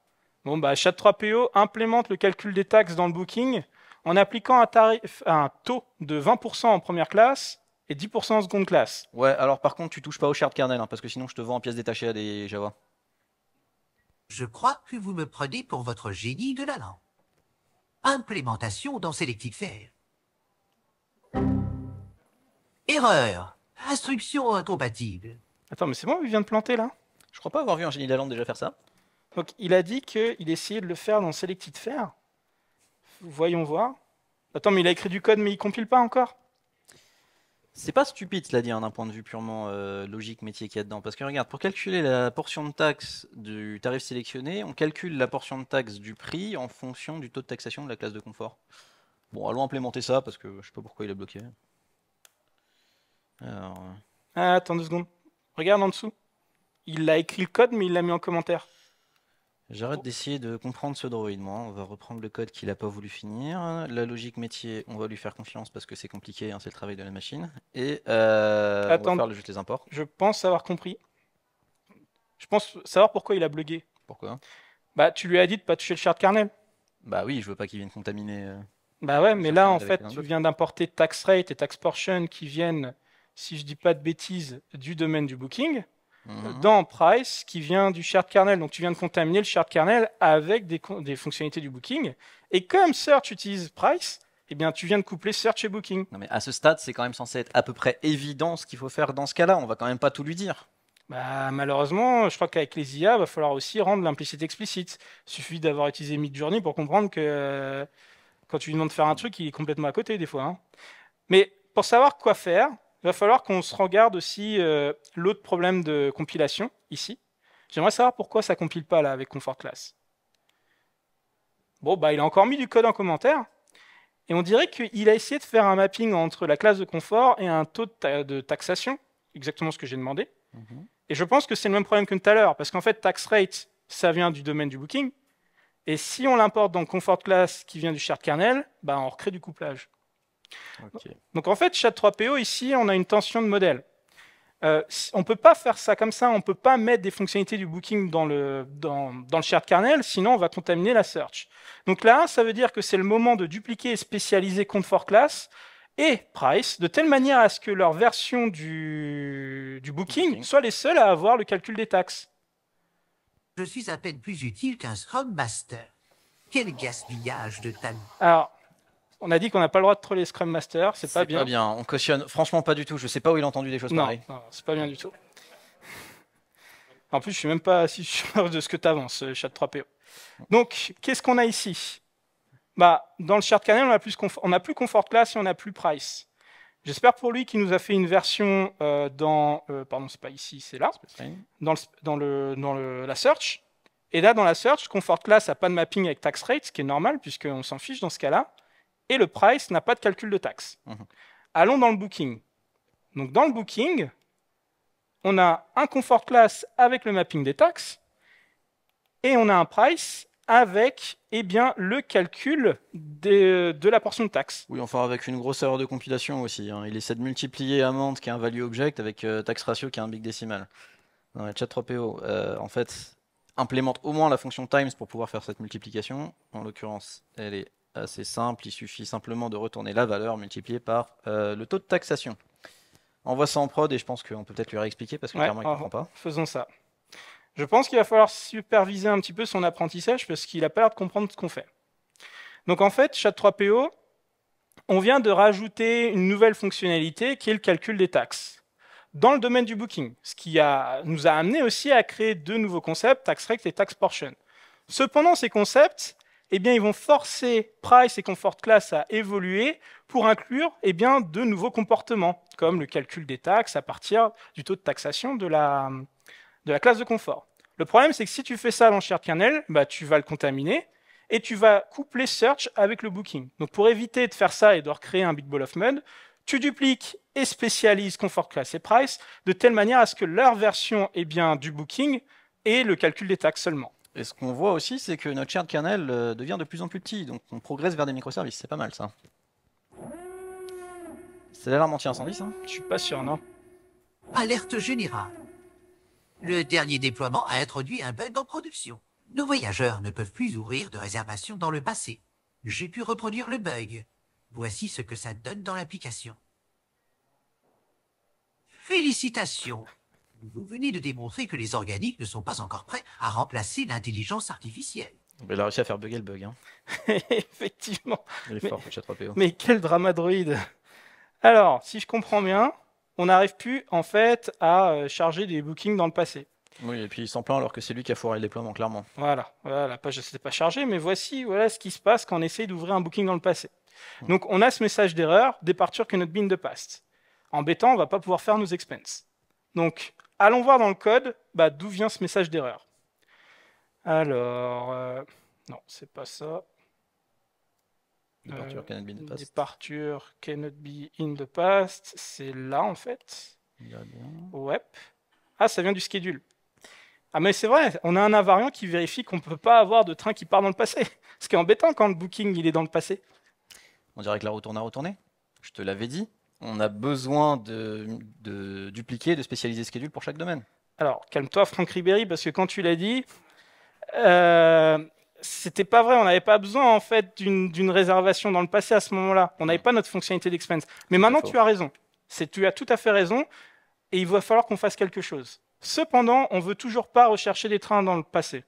Bon, bah, Chat3PO implémente le calcul des taxes dans le booking en appliquant un, tarif, un taux de 20% en première classe et 10% en seconde classe. Ouais, alors par contre, tu touches pas au shard kernel, hein, parce que sinon je te vends en pièces détachées à des Java. Je crois que vous me prenez pour votre génie de la langue. Implémentation dans Selective Fair. Erreur. Instruction incompatible. Attends, mais c'est moi qui vient de planter là Je crois pas avoir vu un génie de la langue déjà faire ça il a dit qu'il essayait de le faire dans Selected Fair. Voyons voir. Attends, mais il a écrit du code, mais il compile pas encore. C'est pas stupide, cela dit, hein, d'un point de vue purement euh, logique métier qu'il y a dedans. Parce que regarde, pour calculer la portion de taxe du tarif sélectionné, on calcule la portion de taxe du prix en fonction du taux de taxation de la classe de confort. Bon, allons implémenter ça parce que je sais pas pourquoi il a bloqué. Euh. Ah, attends deux secondes. Regarde en dessous. Il a écrit le code, mais il l'a mis en commentaire. J'arrête d'essayer de comprendre ce droïde, moi. Hein. On va reprendre le code qu'il n'a pas voulu finir. La logique métier, on va lui faire confiance parce que c'est compliqué, hein, c'est le travail de la machine. Et euh, on va faire juste les imports. Je pense avoir compris. Je pense savoir pourquoi il a blogué. Pourquoi Bah, tu lui as dit de pas toucher le chart kernel. Bah oui, je veux pas qu'il vienne contaminer. Euh, bah ouais, mais là, en fait, tu viens d'importer tax rate et tax portion qui viennent, si je dis pas de bêtises, du domaine du booking. Mhm. dans Price qui vient du shared kernel. Donc tu viens de contaminer le shared kernel avec des, fonctionnalités du booking. Et comme Search utilise Price, eh bien, tu viens de coupler search et booking. Non, mais à ce stade, c'est quand même censé être à peu près évident ce qu'il faut faire dans ce cas-là. On va quand même pas tout lui dire. Bah, malheureusement, je crois qu'avec les IA, il va falloir aussi rendre l'implicite explicite. Il suffit d'avoir utilisé Midjourney pour comprendre que quand tu lui demandes de faire un truc, il est complètement à côté des fois. Hein. Mais pour savoir quoi faire, il va falloir qu'on se regarde aussi euh, l'autre problème de compilation, ici. J'aimerais savoir pourquoi ça compile pas là avec Comfort Class. Bon, bah il a encore mis du code en commentaire. Et on dirait qu'il a essayé de faire un mapping entre la classe de confort et un taux de, taxation, exactement ce que j'ai demandé. Mhm. Et je pense que c'est le même problème que tout à l'heure, parce qu'en fait, tax rate, ça vient du domaine du booking. Et si on l'importe dans comfort class qui vient du shared kernel, bah, on recrée du couplage. Donc en fait, chat 3PO, ici, on a une tension de modèle. Euh, on ne peut pas faire ça comme ça, on ne peut pas mettre des fonctionnalités du booking dans le, dans, dans le shared kernel, sinon on va contaminer la search. Donc là, ça veut dire que c'est le moment de dupliquer et spécialiser compte class et price de telle manière à ce que leur version du, du booking soit les seuls à avoir le calcul des taxes. Je suis à peine plus utile qu'un Scrum Master. Quel gaspillage de talent. Alors, on a dit qu'on n'a pas le droit de troller Scrum Master, c'est pas bien. pas bien, on cautionne franchement pas du tout. Je sais pas où il a entendu des choses pareilles. Non, c'est pas bien du tout. En plus, je suis même pas si sûr de ce que tu avances, euh, chat 3PO. Donc, qu'est-ce qu'on a ici bah, Dans le chart canal, on a plus, on a plus Comfort Class et on n'a plus Price. J'espère pour lui qu'il nous a fait une version euh, dans... Euh, pardon, c'est pas ici, c'est là. Dans, le, dans, la search. Et là, dans la search, Confort Class n'a pas de mapping avec Tax Rate, ce qui est normal, puisqu'on s'en fiche dans ce cas-là et le price n'a pas de calcul de taxe. Mhm. Allons dans le booking. Donc dans le booking, on a un comfort class avec le mapping des taxes et on a un price avec eh bien, le calcul de, la portion de taxe. Oui, enfin avec une grosse erreur de compilation aussi. Hein. Il essaie de multiplier amende qui est un value object avec euh, tax ratio qui est un big decimal. Dans chat 3PO, euh, en fait, implémente au moins la fonction times pour pouvoir faire cette multiplication. En l'occurrence, elle est c'est simple, il suffit simplement de retourner la valeur multipliée par euh, le taux de taxation. voit ça en prod et je pense qu'on peut peut-être lui réexpliquer parce que clairement il ne comprend pas. Faisons ça. Je pense qu'il va falloir superviser un petit peu son apprentissage parce qu'il n'a pas l'air de comprendre ce qu'on fait. Donc en fait, Chat3PO, on vient de rajouter une nouvelle fonctionnalité qui est le calcul des taxes dans le domaine du booking, ce qui nous a amené aussi à créer deux nouveaux concepts, TaxRect et TaxPortion. Cependant, ces concepts, eh bien, ils vont forcer Price et Comfort Class à évoluer pour inclure eh bien, de nouveaux comportements, comme le calcul des taxes à partir du taux de taxation de la, de la classe de confort. Le problème, c'est que si tu fais ça à l'enchère kernel, bah, tu vas le contaminer et tu vas coupler search avec le booking. Donc, pour éviter de faire ça et de recréer un big ball of mud, tu dupliques et spécialises Comfort Class et Price de telle manière à ce que leur version eh bien, du booking et le calcul des taxes seulement. Et ce qu'on voit aussi, c'est que notre shared kernel euh, devient de plus en plus petit, donc on progresse vers des microservices, c'est pas mal ça. C'est l'alarme anti-incendie ça Je suis pas sûr, non Alerte générale. Le dernier déploiement a introduit un bug en production. Nos voyageurs ne peuvent plus ouvrir de réservation dans le passé. J'ai pu reproduire le bug. Voici ce que ça donne dans l'application. Félicitations vous venez de démontrer que les organiques ne sont pas encore prêts à remplacer l'intelligence artificielle. Il a réussi à faire bugger le bug. Hein. Effectivement. mais, quel drama droïde Alors, si je comprends bien, on n'arrive plus en fait à euh, charger des bookings dans le passé. Oui, et puis il s'en plaint alors que c'est lui qui a foiré le déploiement, clairement. Voilà, voilà la page ne s'était pas chargée, mais voici voilà ce qui se passe quand on essaye d'ouvrir un booking dans le passé. Hmm. Donc on a ce message d'erreur, départure que notre bin de past. Embêtant, on ne va pas pouvoir faire nos expenses. Donc Allons voir dans le code bah, d'où vient ce message d'erreur. Alors, euh, non, c'est pas ça. Departure euh, cannot be in the past. C'est là, en fait. Bien. Ah, ça vient du schedule. Ah, mais c'est vrai, on a un invariant qui vérifie qu'on ne peut pas avoir de train qui part dans le passé. Ce qui est embêtant quand le booking il est dans le passé. On dirait que la route on a retourné. Je te l'avais dit on a besoin de, dupliquer, de spécialiser schedule pour chaque domaine. Alors, calme-toi, Franck Ribéry, parce que quand tu l'as dit, euh, c'était pas vrai. On n'avait pas besoin, en fait, d'une réservation dans le passé à ce moment-là. On n'avait pas notre fonctionnalité d'expense. Mais maintenant, tu as raison. Tu as tout à fait raison. Et il va falloir qu'on fasse quelque chose. Cependant, on ne veut toujours pas rechercher des trains dans le passé.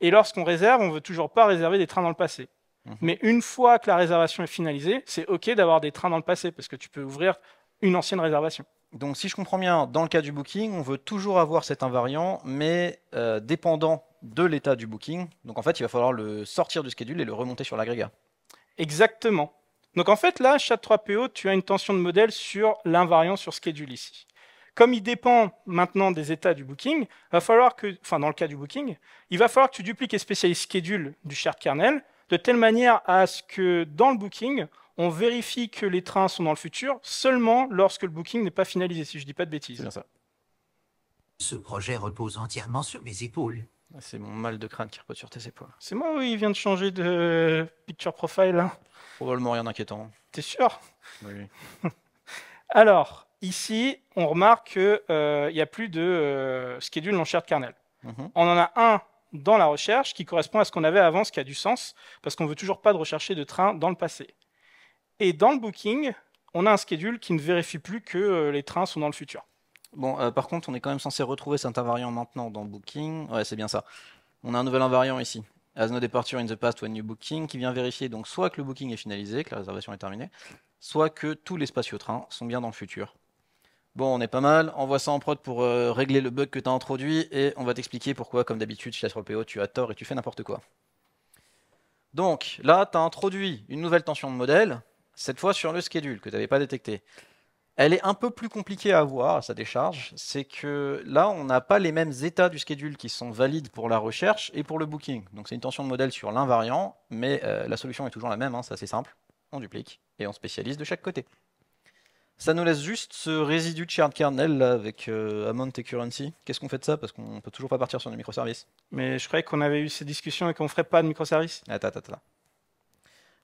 Et lorsqu'on réserve, on ne veut toujours pas réserver des trains dans le passé. Mhm. Mais une fois que la réservation est finalisée, c'est OK d'avoir des trains dans le passé parce que tu peux ouvrir une ancienne réservation. Donc, si je comprends bien, dans le cas du booking, on veut toujours avoir cet invariant, mais euh, dépendant de l'état du booking. Donc, en fait, il va falloir le sortir du schedule et le remonter sur l'agrégat. Exactement. Donc, en fait, là, chat 3PO, tu as une tension de modèle sur l'invariant sur schedule ici. Comme il dépend maintenant des états du booking, va falloir que, enfin, dans le cas du booking, il va falloir que tu dupliques et spécialises schedule du shared kernel de telle manière à ce que dans le booking, on vérifie que les trains sont dans le futur seulement lorsque le booking n'est pas finalisé, si je ne dis pas de bêtises. ça. Ce projet repose entièrement sur mes épaules. C'est mon mal de crâne qui repose sur tes épaules. C'est moi, oui, il vient de changer de picture profile. Probablement rien d'inquiétant. T'es sûr Oui. Alors, ici, on remarque qu'il euh, n'y a plus de euh, schedule non de kernel. Mhm. On en a un dans la recherche qui correspond à ce qu'on avait avant, ce qui a du sens, parce qu'on ne veut toujours pas de rechercher de trains dans le passé. Et dans le booking, on a un schedule qui ne vérifie plus que euh, les trains sont dans le futur. Bon, euh, par contre, on est quand même censé retrouver cet invariant maintenant dans Booking. Ouais, c'est bien ça. On a un nouvel invariant ici. As no departure in the past when new booking, qui vient vérifier donc soit que le booking est finalisé, que la réservation est terminée, soit que tous les spatiotrains trains sont bien dans le futur. Bon, on est pas mal, envoie ça en prod pour euh, régler le bug que tu as introduit et on va t'expliquer pourquoi, comme d'habitude, chez Astro.po, tu as tort et tu fais n'importe quoi. Donc, là, tu as introduit une nouvelle tension de modèle, cette fois sur le schedule que tu n'avais pas détecté. Elle est un peu plus compliquée à voir, sa décharge, c'est que là, on n'a pas les mêmes états du schedule qui sont valides pour la recherche et pour le booking. Donc, c'est une tension de modèle sur l'invariant, mais euh, la solution est toujours la même, hein. c'est assez simple. On duplique et on spécialise de chaque côté. Ça nous laisse juste ce résidu de shared kernel avec euh, Amount et Currency. Qu'est-ce qu'on fait de ça Parce qu'on peut toujours pas partir sur des microservices. Mais je croyais qu'on avait eu ces discussions et qu'on ferait pas de microservices. Attends, attends, attends.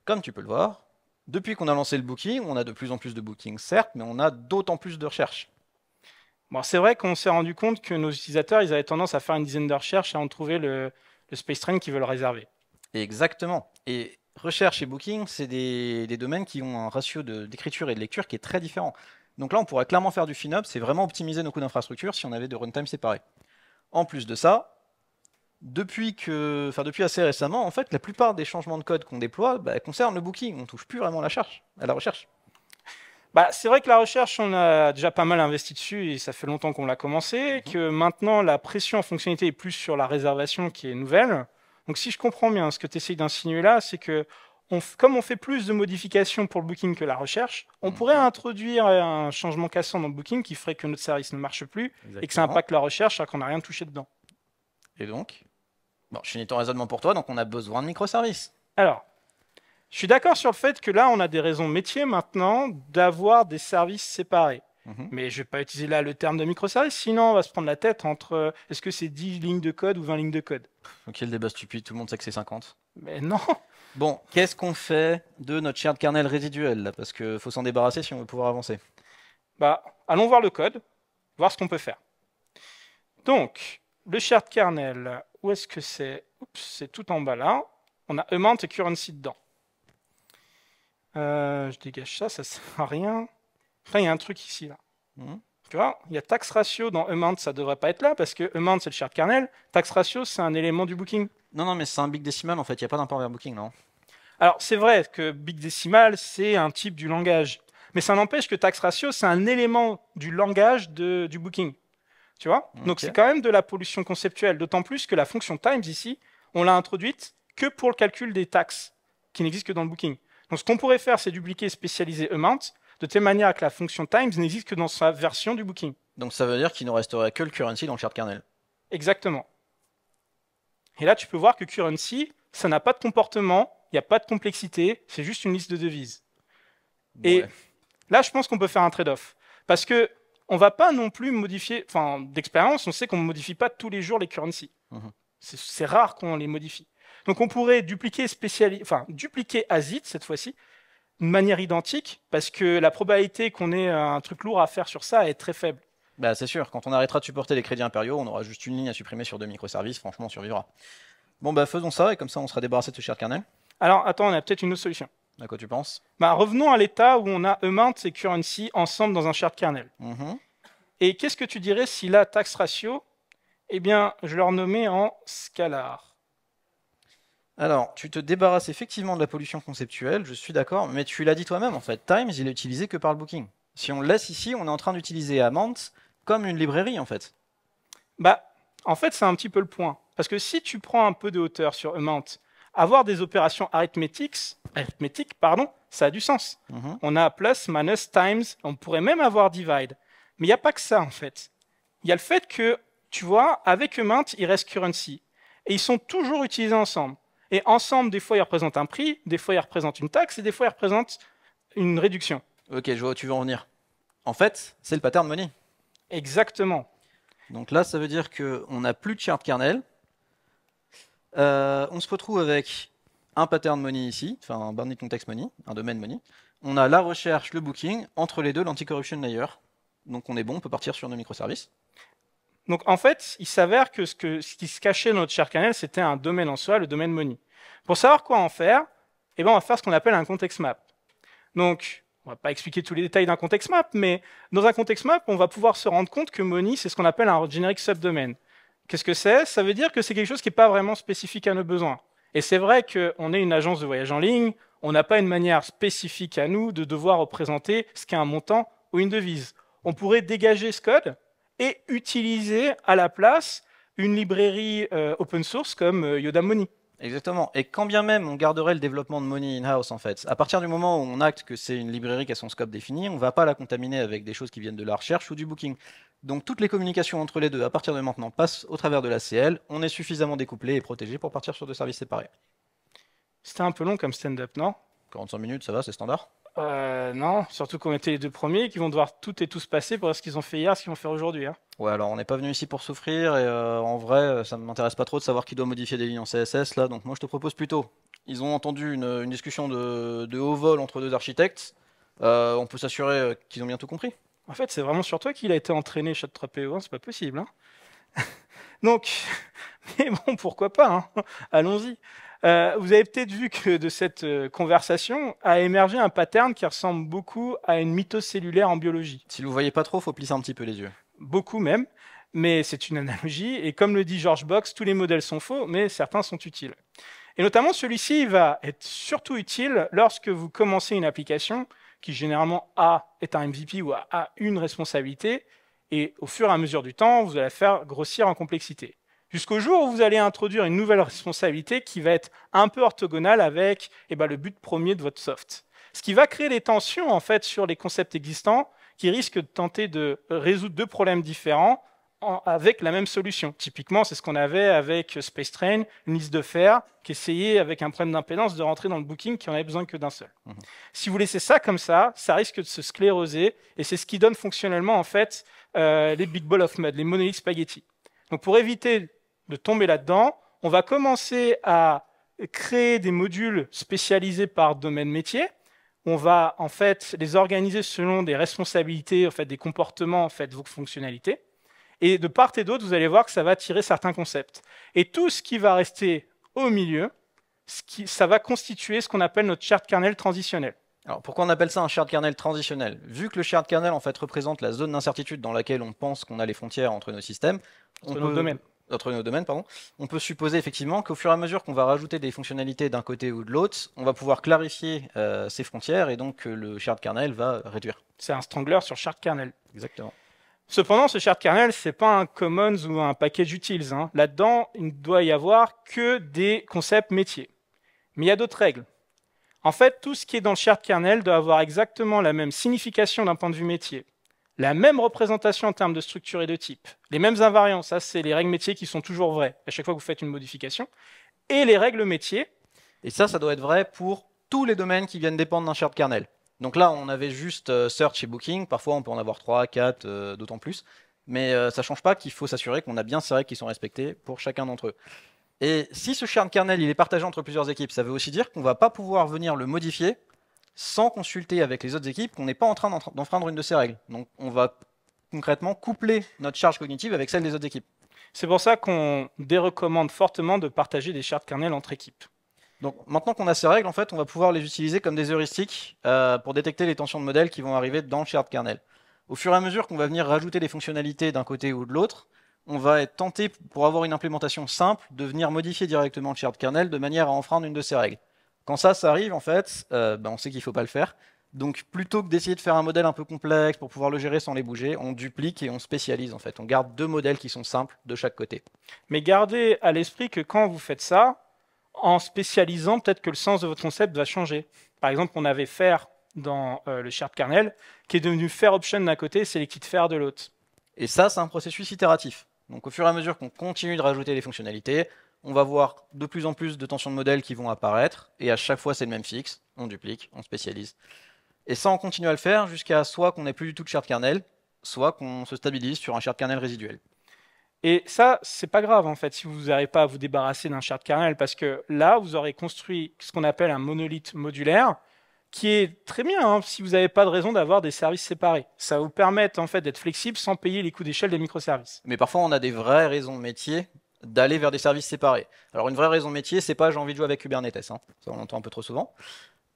Comme tu peux le voir, depuis qu'on a lancé le booking, on a de plus en plus de bookings, certes, mais on a d'autant plus de recherches. Bon, c'est vrai qu'on s'est rendu compte que nos utilisateurs, ils avaient tendance à faire une dizaine de recherches et à en trouver le, le space train qu'ils veulent réserver. Exactement. Et recherche et booking, c'est des, domaines qui ont un ratio d'écriture et de lecture qui est très différent. Donc là, on pourrait clairement faire du up, c'est vraiment optimiser nos coûts d'infrastructure si on avait deux runtime séparés. En plus de ça, depuis, que, enfin depuis assez récemment, en fait, la plupart des changements de code qu'on déploie bah, concernent le booking. On ne touche plus vraiment la charge, à la recherche. Bah, c'est vrai que la recherche, on a déjà pas mal investi dessus et ça fait longtemps qu'on l'a commencé, mhm. que maintenant la pression en fonctionnalité est plus sur la réservation qui est nouvelle. Donc si je comprends bien, ce que tu essayes d'insinuer là, c'est que comme on fait plus de modifications pour le booking que la recherche, on mhm. pourrait introduire euh, un changement cassant dans le booking qui ferait que notre service ne marche plus et que ça impacte la recherche alors qu'on n'a rien touché dedans. Et donc Bon, je finis ton raisonnement pour toi, donc on a besoin de microservices. Alors, je suis d'accord sur le fait que là, on a des raisons métiers maintenant d'avoir des services séparés. Mhm. Mais je ne vais pas utiliser là le terme de microservice, sinon on va se prendre la tête entre euh, est-ce que c'est 10 lignes de code ou 20 lignes de code le débat stupide, tout le monde sait que c'est 50. Mais non Bon, qu'est-ce qu'on fait de notre shard kernel résiduel Parce qu'il faut s'en débarrasser si on veut pouvoir avancer. Bah, allons voir le code, voir ce qu'on peut faire. Donc, le shard kernel, où est-ce que c'est Oups, c'est tout en bas là. On a amount et currency dedans. Euh, je dégage ça, ça sert à rien. Après, il y a un truc ici là. Mmh. Tu vois, il y a tax ratio dans amount, ça devrait pas être là parce que amount c'est le shared kernel, tax ratio c'est un élément du booking. Non, non, mais c'est un big decimal, en fait, il n'y a pas d'import vers booking, non Alors c'est vrai que big decimal, c'est un type du langage, mais ça n'empêche que tax ratio c'est un élément du langage de, du booking. Tu vois Donc c'est quand même de la pollution conceptuelle, d'autant plus que la fonction times ici, on l'a introduite que pour le calcul des taxes qui n'existent que dans le booking. Donc ce qu'on pourrait faire c'est dupliquer spécialiser amount de telle manière que la fonction times n'existe que dans sa version du booking. Donc ça veut dire qu'il ne resterait que le currency dans le chart kernel. Exactement. Et là, tu peux voir que currency, ça n'a pas de comportement, il n'y a pas de complexité, c'est juste une liste de devises. Et là, je pense qu'on peut faire un trade-off. Parce que on va pas non plus modifier, enfin, d'expérience, on sait qu'on ne modifie pas tous les jours les currencies. Mhm. C'est rare qu'on les modifie. Donc on pourrait dupliquer, spéciali... enfin, dupliquer cette fois-ci de manière identique parce que la probabilité qu'on ait un truc lourd à faire sur ça est très faible. Bah, c'est sûr, quand on arrêtera de supporter les crédits impériaux, on aura juste une ligne à supprimer sur deux microservices, franchement, on survivra. Bon, bah faisons ça et comme ça on sera débarrassé de ce shared kernel. Alors attends, on a peut-être une autre solution. À quoi tu penses bah, Revenons à l'état où on a amount et Currency ensemble dans un shared kernel. Mm-hmm. Et qu'est-ce que tu dirais si la tax ratio, eh bien, je le renommais en scalar alors, tu te débarrasses effectivement de la pollution conceptuelle, je suis d'accord, mais tu l'as dit toi-même, en fait, Times, il est utilisé que par le booking. Si on le laisse ici, on est en train d'utiliser Amant comme une librairie, en fait. Bah, en fait, c'est un petit peu le point. Parce que si tu prends un peu de hauteur sur Amount, avoir des opérations arithmétiques, arithmétiques pardon, ça a du sens. Mhm. On a plus, minus, times, on pourrait même avoir divide. Mais il n'y a pas que ça, en fait. Il y a le fait que, tu vois, avec Amount, il reste currency. Et ils sont toujours utilisés ensemble. Et ensemble, des fois, ils représentent un prix, des fois, ils représentent une taxe, et des fois, ils représentent une réduction. Ok, je vois tu veux en venir. En fait, c'est le pattern money. Exactement. Donc là, ça veut dire qu'on n'a plus de charte kernel. Euh, on se retrouve avec un pattern money ici, enfin un bandit context money, un domaine money. On a la recherche, le booking, entre les deux, l'anti-corruption layer. Donc on est bon, on peut partir sur nos microservices. Donc en fait, il s'avère que ce, qui se cachait dans notre cher canal, c'était un domaine en soi, le domaine money. Pour savoir quoi en faire, eh ben, on va faire ce qu'on appelle un context map. Donc, on va pas expliquer tous les détails d'un context map, mais dans un context map, on va pouvoir se rendre compte que money, c'est ce qu'on appelle un generic subdomain. Qu'est-ce que c'est Ça veut dire que c'est quelque chose qui n'est pas vraiment spécifique à nos besoins. Et c'est vrai qu'on est une agence de voyage en ligne, on n'a pas une manière spécifique à nous de devoir représenter ce qu'est un montant ou une devise. On pourrait dégager ce code, et utiliser à la place une librairie euh, open source comme euh, Yoda Money. Exactement. Et quand bien même on garderait le développement de Money in-house, en fait, à partir du moment où on acte que c'est une librairie qui a son scope défini, on ne va pas la contaminer avec des choses qui viennent de la recherche ou du booking. Donc toutes les communications entre les deux, à partir de maintenant, passent au travers de la CL. On est suffisamment découplé et protégé pour partir sur deux services séparés. C'était un peu long comme stand-up, non 45 minutes, ça va, c'est standard euh, non, surtout qu'on était les deux premiers qui vont devoir tout et tout se passer pour ce qu'ils ont fait hier, ce qu'ils vont faire aujourd'hui. Hein. Ouais, alors on n'est pas venu ici pour souffrir et euh, en vrai, euh, ça ne m'intéresse pas trop de savoir qui doit modifier des lignes en CSS là, donc moi je te propose plutôt. Ils ont entendu une, discussion de, haut vol entre deux architectes. on peut s'assurer qu'ils ont bien tout compris. En fait, c'est vraiment sur toi qu'il a été entraîné, chat 3 PO1, c'est pas possible. Hein. donc, mais bon, pourquoi pas, hein. allons-y. Euh, vous avez peut-être vu que de cette euh, conversation a émergé un pattern qui ressemble beaucoup à une mitose cellulaire en biologie. Si vous ne voyez pas trop, il faut plisser un petit peu les yeux. Beaucoup même, mais c'est une analogie, et comme le dit George Box, tous les modèles sont faux, mais certains sont utiles. Et notamment, celui-ci va être surtout utile lorsque vous commencez une application qui généralement A est un MVP ou a une responsabilité, et au fur et à mesure du temps, vous allez la faire grossir en complexité. Jusqu'au jour où vous allez introduire une nouvelle responsabilité qui va être un peu orthogonale avec eh ben, le but premier de votre soft. Ce qui va créer des tensions en fait sur les concepts existants qui risquent de tenter de résoudre deux problèmes différents avec la même solution. Typiquement, c'est ce qu'on avait avec Space Train, une liste de fer, qui essayait avec un problème d'impédance de rentrer dans le booking qui en avait besoin que d'un seul. Mhm. Si vous laissez ça comme ça, ça risque de se scléroser et c'est ce qui donne fonctionnellement en fait euh, les big ball of mud, les monolithes spaghetti. Donc pour éviter de tomber là-dedans. On va commencer à créer des modules spécialisés par domaine métier. On va en fait les organiser selon des responsabilités, en fait, des comportements, en fait, vos fonctionnalités. Et de part et d'autre, vous allez voir que ça va tirer certains concepts. Et tout ce qui va rester au milieu, ce qui, ça va constituer ce qu'on appelle notre charte kernel transitionnelle. Alors pourquoi on appelle ça un shared kernel transitionnel Vu que le shared kernel en fait représente la zone d'incertitude dans laquelle on pense qu'on a les frontières entre nos systèmes, entre nos domaines on peut supposer effectivement qu'au fur et à mesure qu'on va rajouter des fonctionnalités d'un côté ou de l'autre, on va pouvoir clarifier euh, ces frontières et donc euh, le shard kernel va réduire. C'est un strangler sur shard kernel. Exactement. Cependant, ce shard kernel, c'est pas un commons ou un package utils. Hein. Là-dedans, il ne doit y avoir que des concepts métiers. Mais il y a d'autres règles. En fait, tout ce qui est dans le shard kernel doit avoir exactement la même signification d'un point de vue métier la même représentation en termes de structure et de type, les mêmes invariants, ça c'est les règles métiers qui sont toujours vraies à chaque fois que vous faites une modification, et les règles métiers. Et ça, ça doit être vrai pour tous les domaines qui viennent dépendre d'un shared kernel. Donc là, on avait juste euh, search et booking, parfois on peut en avoir 3, 4, euh, d'autant plus, mais euh, ça ne change pas qu'il faut s'assurer qu'on a bien ces règles qui sont respectées pour chacun d'entre eux. Et si ce shared kernel il est partagé entre plusieurs équipes, ça veut aussi dire qu'on ne va pas pouvoir venir le modifier sans consulter avec les autres équipes qu'on n'est pas en train d'enfreindre une de ces règles. Donc on va concrètement coupler notre charge cognitive avec celle des autres équipes. C'est pour ça qu'on dérecommande fortement de partager des chartes kernels entre équipes. Donc maintenant qu'on a ces règles, en fait, on va pouvoir les utiliser comme des heuristiques euh, pour détecter les tensions de modèle qui vont arriver dans le shard kernel. Au fur et à mesure qu'on va venir rajouter des fonctionnalités d'un côté ou de l'autre, on va être tenté, pour avoir une implémentation simple, de venir modifier directement le shard kernel de manière à enfreindre une de ces règles. Quand ça, ça arrive, en fait, euh, bah, on sait qu'il ne faut pas le faire. Donc, plutôt que d'essayer de faire un modèle un peu complexe pour pouvoir le gérer sans les bouger, on duplique et on spécialise en fait. On garde deux modèles qui sont simples de chaque côté. Mais gardez à l'esprit que quand vous faites ça, en spécialisant, peut-être que le sens de votre concept va changer. Par exemple, on avait faire dans euh, le shared kernel, qui est devenu faire option d'un côté, selected faire de l'autre. Et ça, c'est un processus itératif. Donc, au fur et à mesure qu'on continue de rajouter des fonctionnalités, on va voir de plus en plus de tensions de modèles qui vont apparaître, et à chaque fois c'est le même fixe, on duplique, on spécialise. Et ça, on continue à le faire jusqu'à soit qu'on n'ait plus du tout de shard kernel, soit qu'on se stabilise sur un shard kernel résiduel. Et ça, c'est pas grave en fait si vous n'arrivez pas à vous débarrasser d'un shard kernel, parce que là, vous aurez construit ce qu'on appelle un monolithe modulaire, qui est très bien hein, si vous n'avez pas de raison d'avoir des services séparés. Ça vous permet en fait d'être flexible sans payer les coûts d'échelle des microservices. Mais parfois on a des vraies raisons de métier d'aller vers des services séparés. Alors une vraie raison métier, c'est pas j'ai envie de jouer avec Kubernetes, hein. ça on l'entend un peu trop souvent.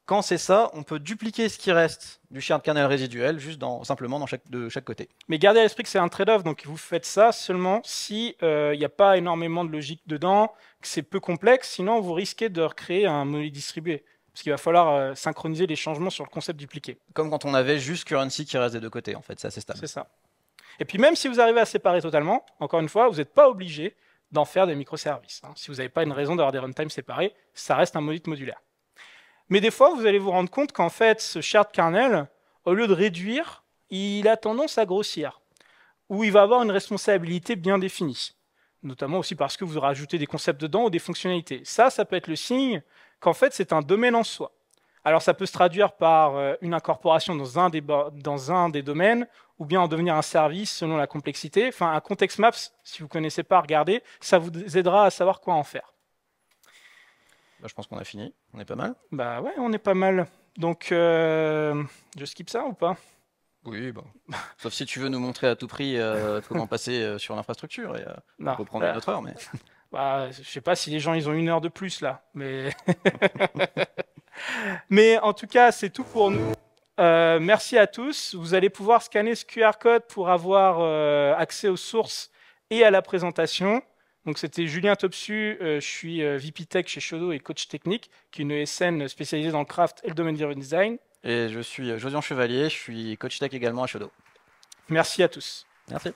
Quand c'est ça, on peut dupliquer ce qui reste du shared kernel résiduel juste simplement dans chaque, de chaque côté. Mais gardez à l'esprit que c'est un trade-off, donc vous faites ça seulement si euh, il n'y a pas énormément de logique dedans, que c'est peu complexe, sinon vous risquez de recréer un monolithe distribué. Parce qu'il va falloir euh, synchroniser les changements sur le concept dupliqué. Comme quand on avait juste currency qui reste des deux côtés, en fait, c'est assez stable. C'est ça. Et puis même si vous arrivez à séparer totalement, encore une fois, vous n'êtes pas obligé d'en faire des microservices. Hein. Si vous n'avez pas une raison d'avoir des runtimes séparés, ça reste un module modulaire. Mais des fois, vous allez vous rendre compte qu'en fait, ce shared kernel, au lieu de réduire, il a tendance à grossir, ou il va avoir une responsabilité bien définie, notamment aussi parce que vous rajoutez des concepts dedans ou des fonctionnalités. Ça, ça peut être le signe qu'en fait, c'est un domaine en soi. Alors ça peut se traduire par euh, une incorporation dans un dans un des domaines ou bien en devenir un service selon la complexité. Enfin, un context maps, si vous ne connaissez pas, regardez, ça vous aidera à savoir quoi en faire. Bah, je pense qu'on a fini. On est pas mal Bah ouais, on est pas mal. Donc, euh, je skip ça ou pas oui, bon. Sauf si tu veux nous montrer à tout prix euh, comment passer euh, sur l'infrastructure et non, on bah, peut prendre une bah. autre heure, mais. Bah, je sais pas si les gens ils ont une heure de plus là, mais. mais en tout cas, c'est tout pour nous. Euh, merci à tous. Vous allez pouvoir scanner ce QR code pour avoir euh, accès aux sources et à la présentation. Donc c'était Julien Topsu, euh, je suis VP Tech chez Shodo et coach technique, qui est une ESN spécialisée dans le craft et le domaine du design. Et je suis Josian Chevalier, je suis coach tech également à Shodo. Merci à tous. Merci.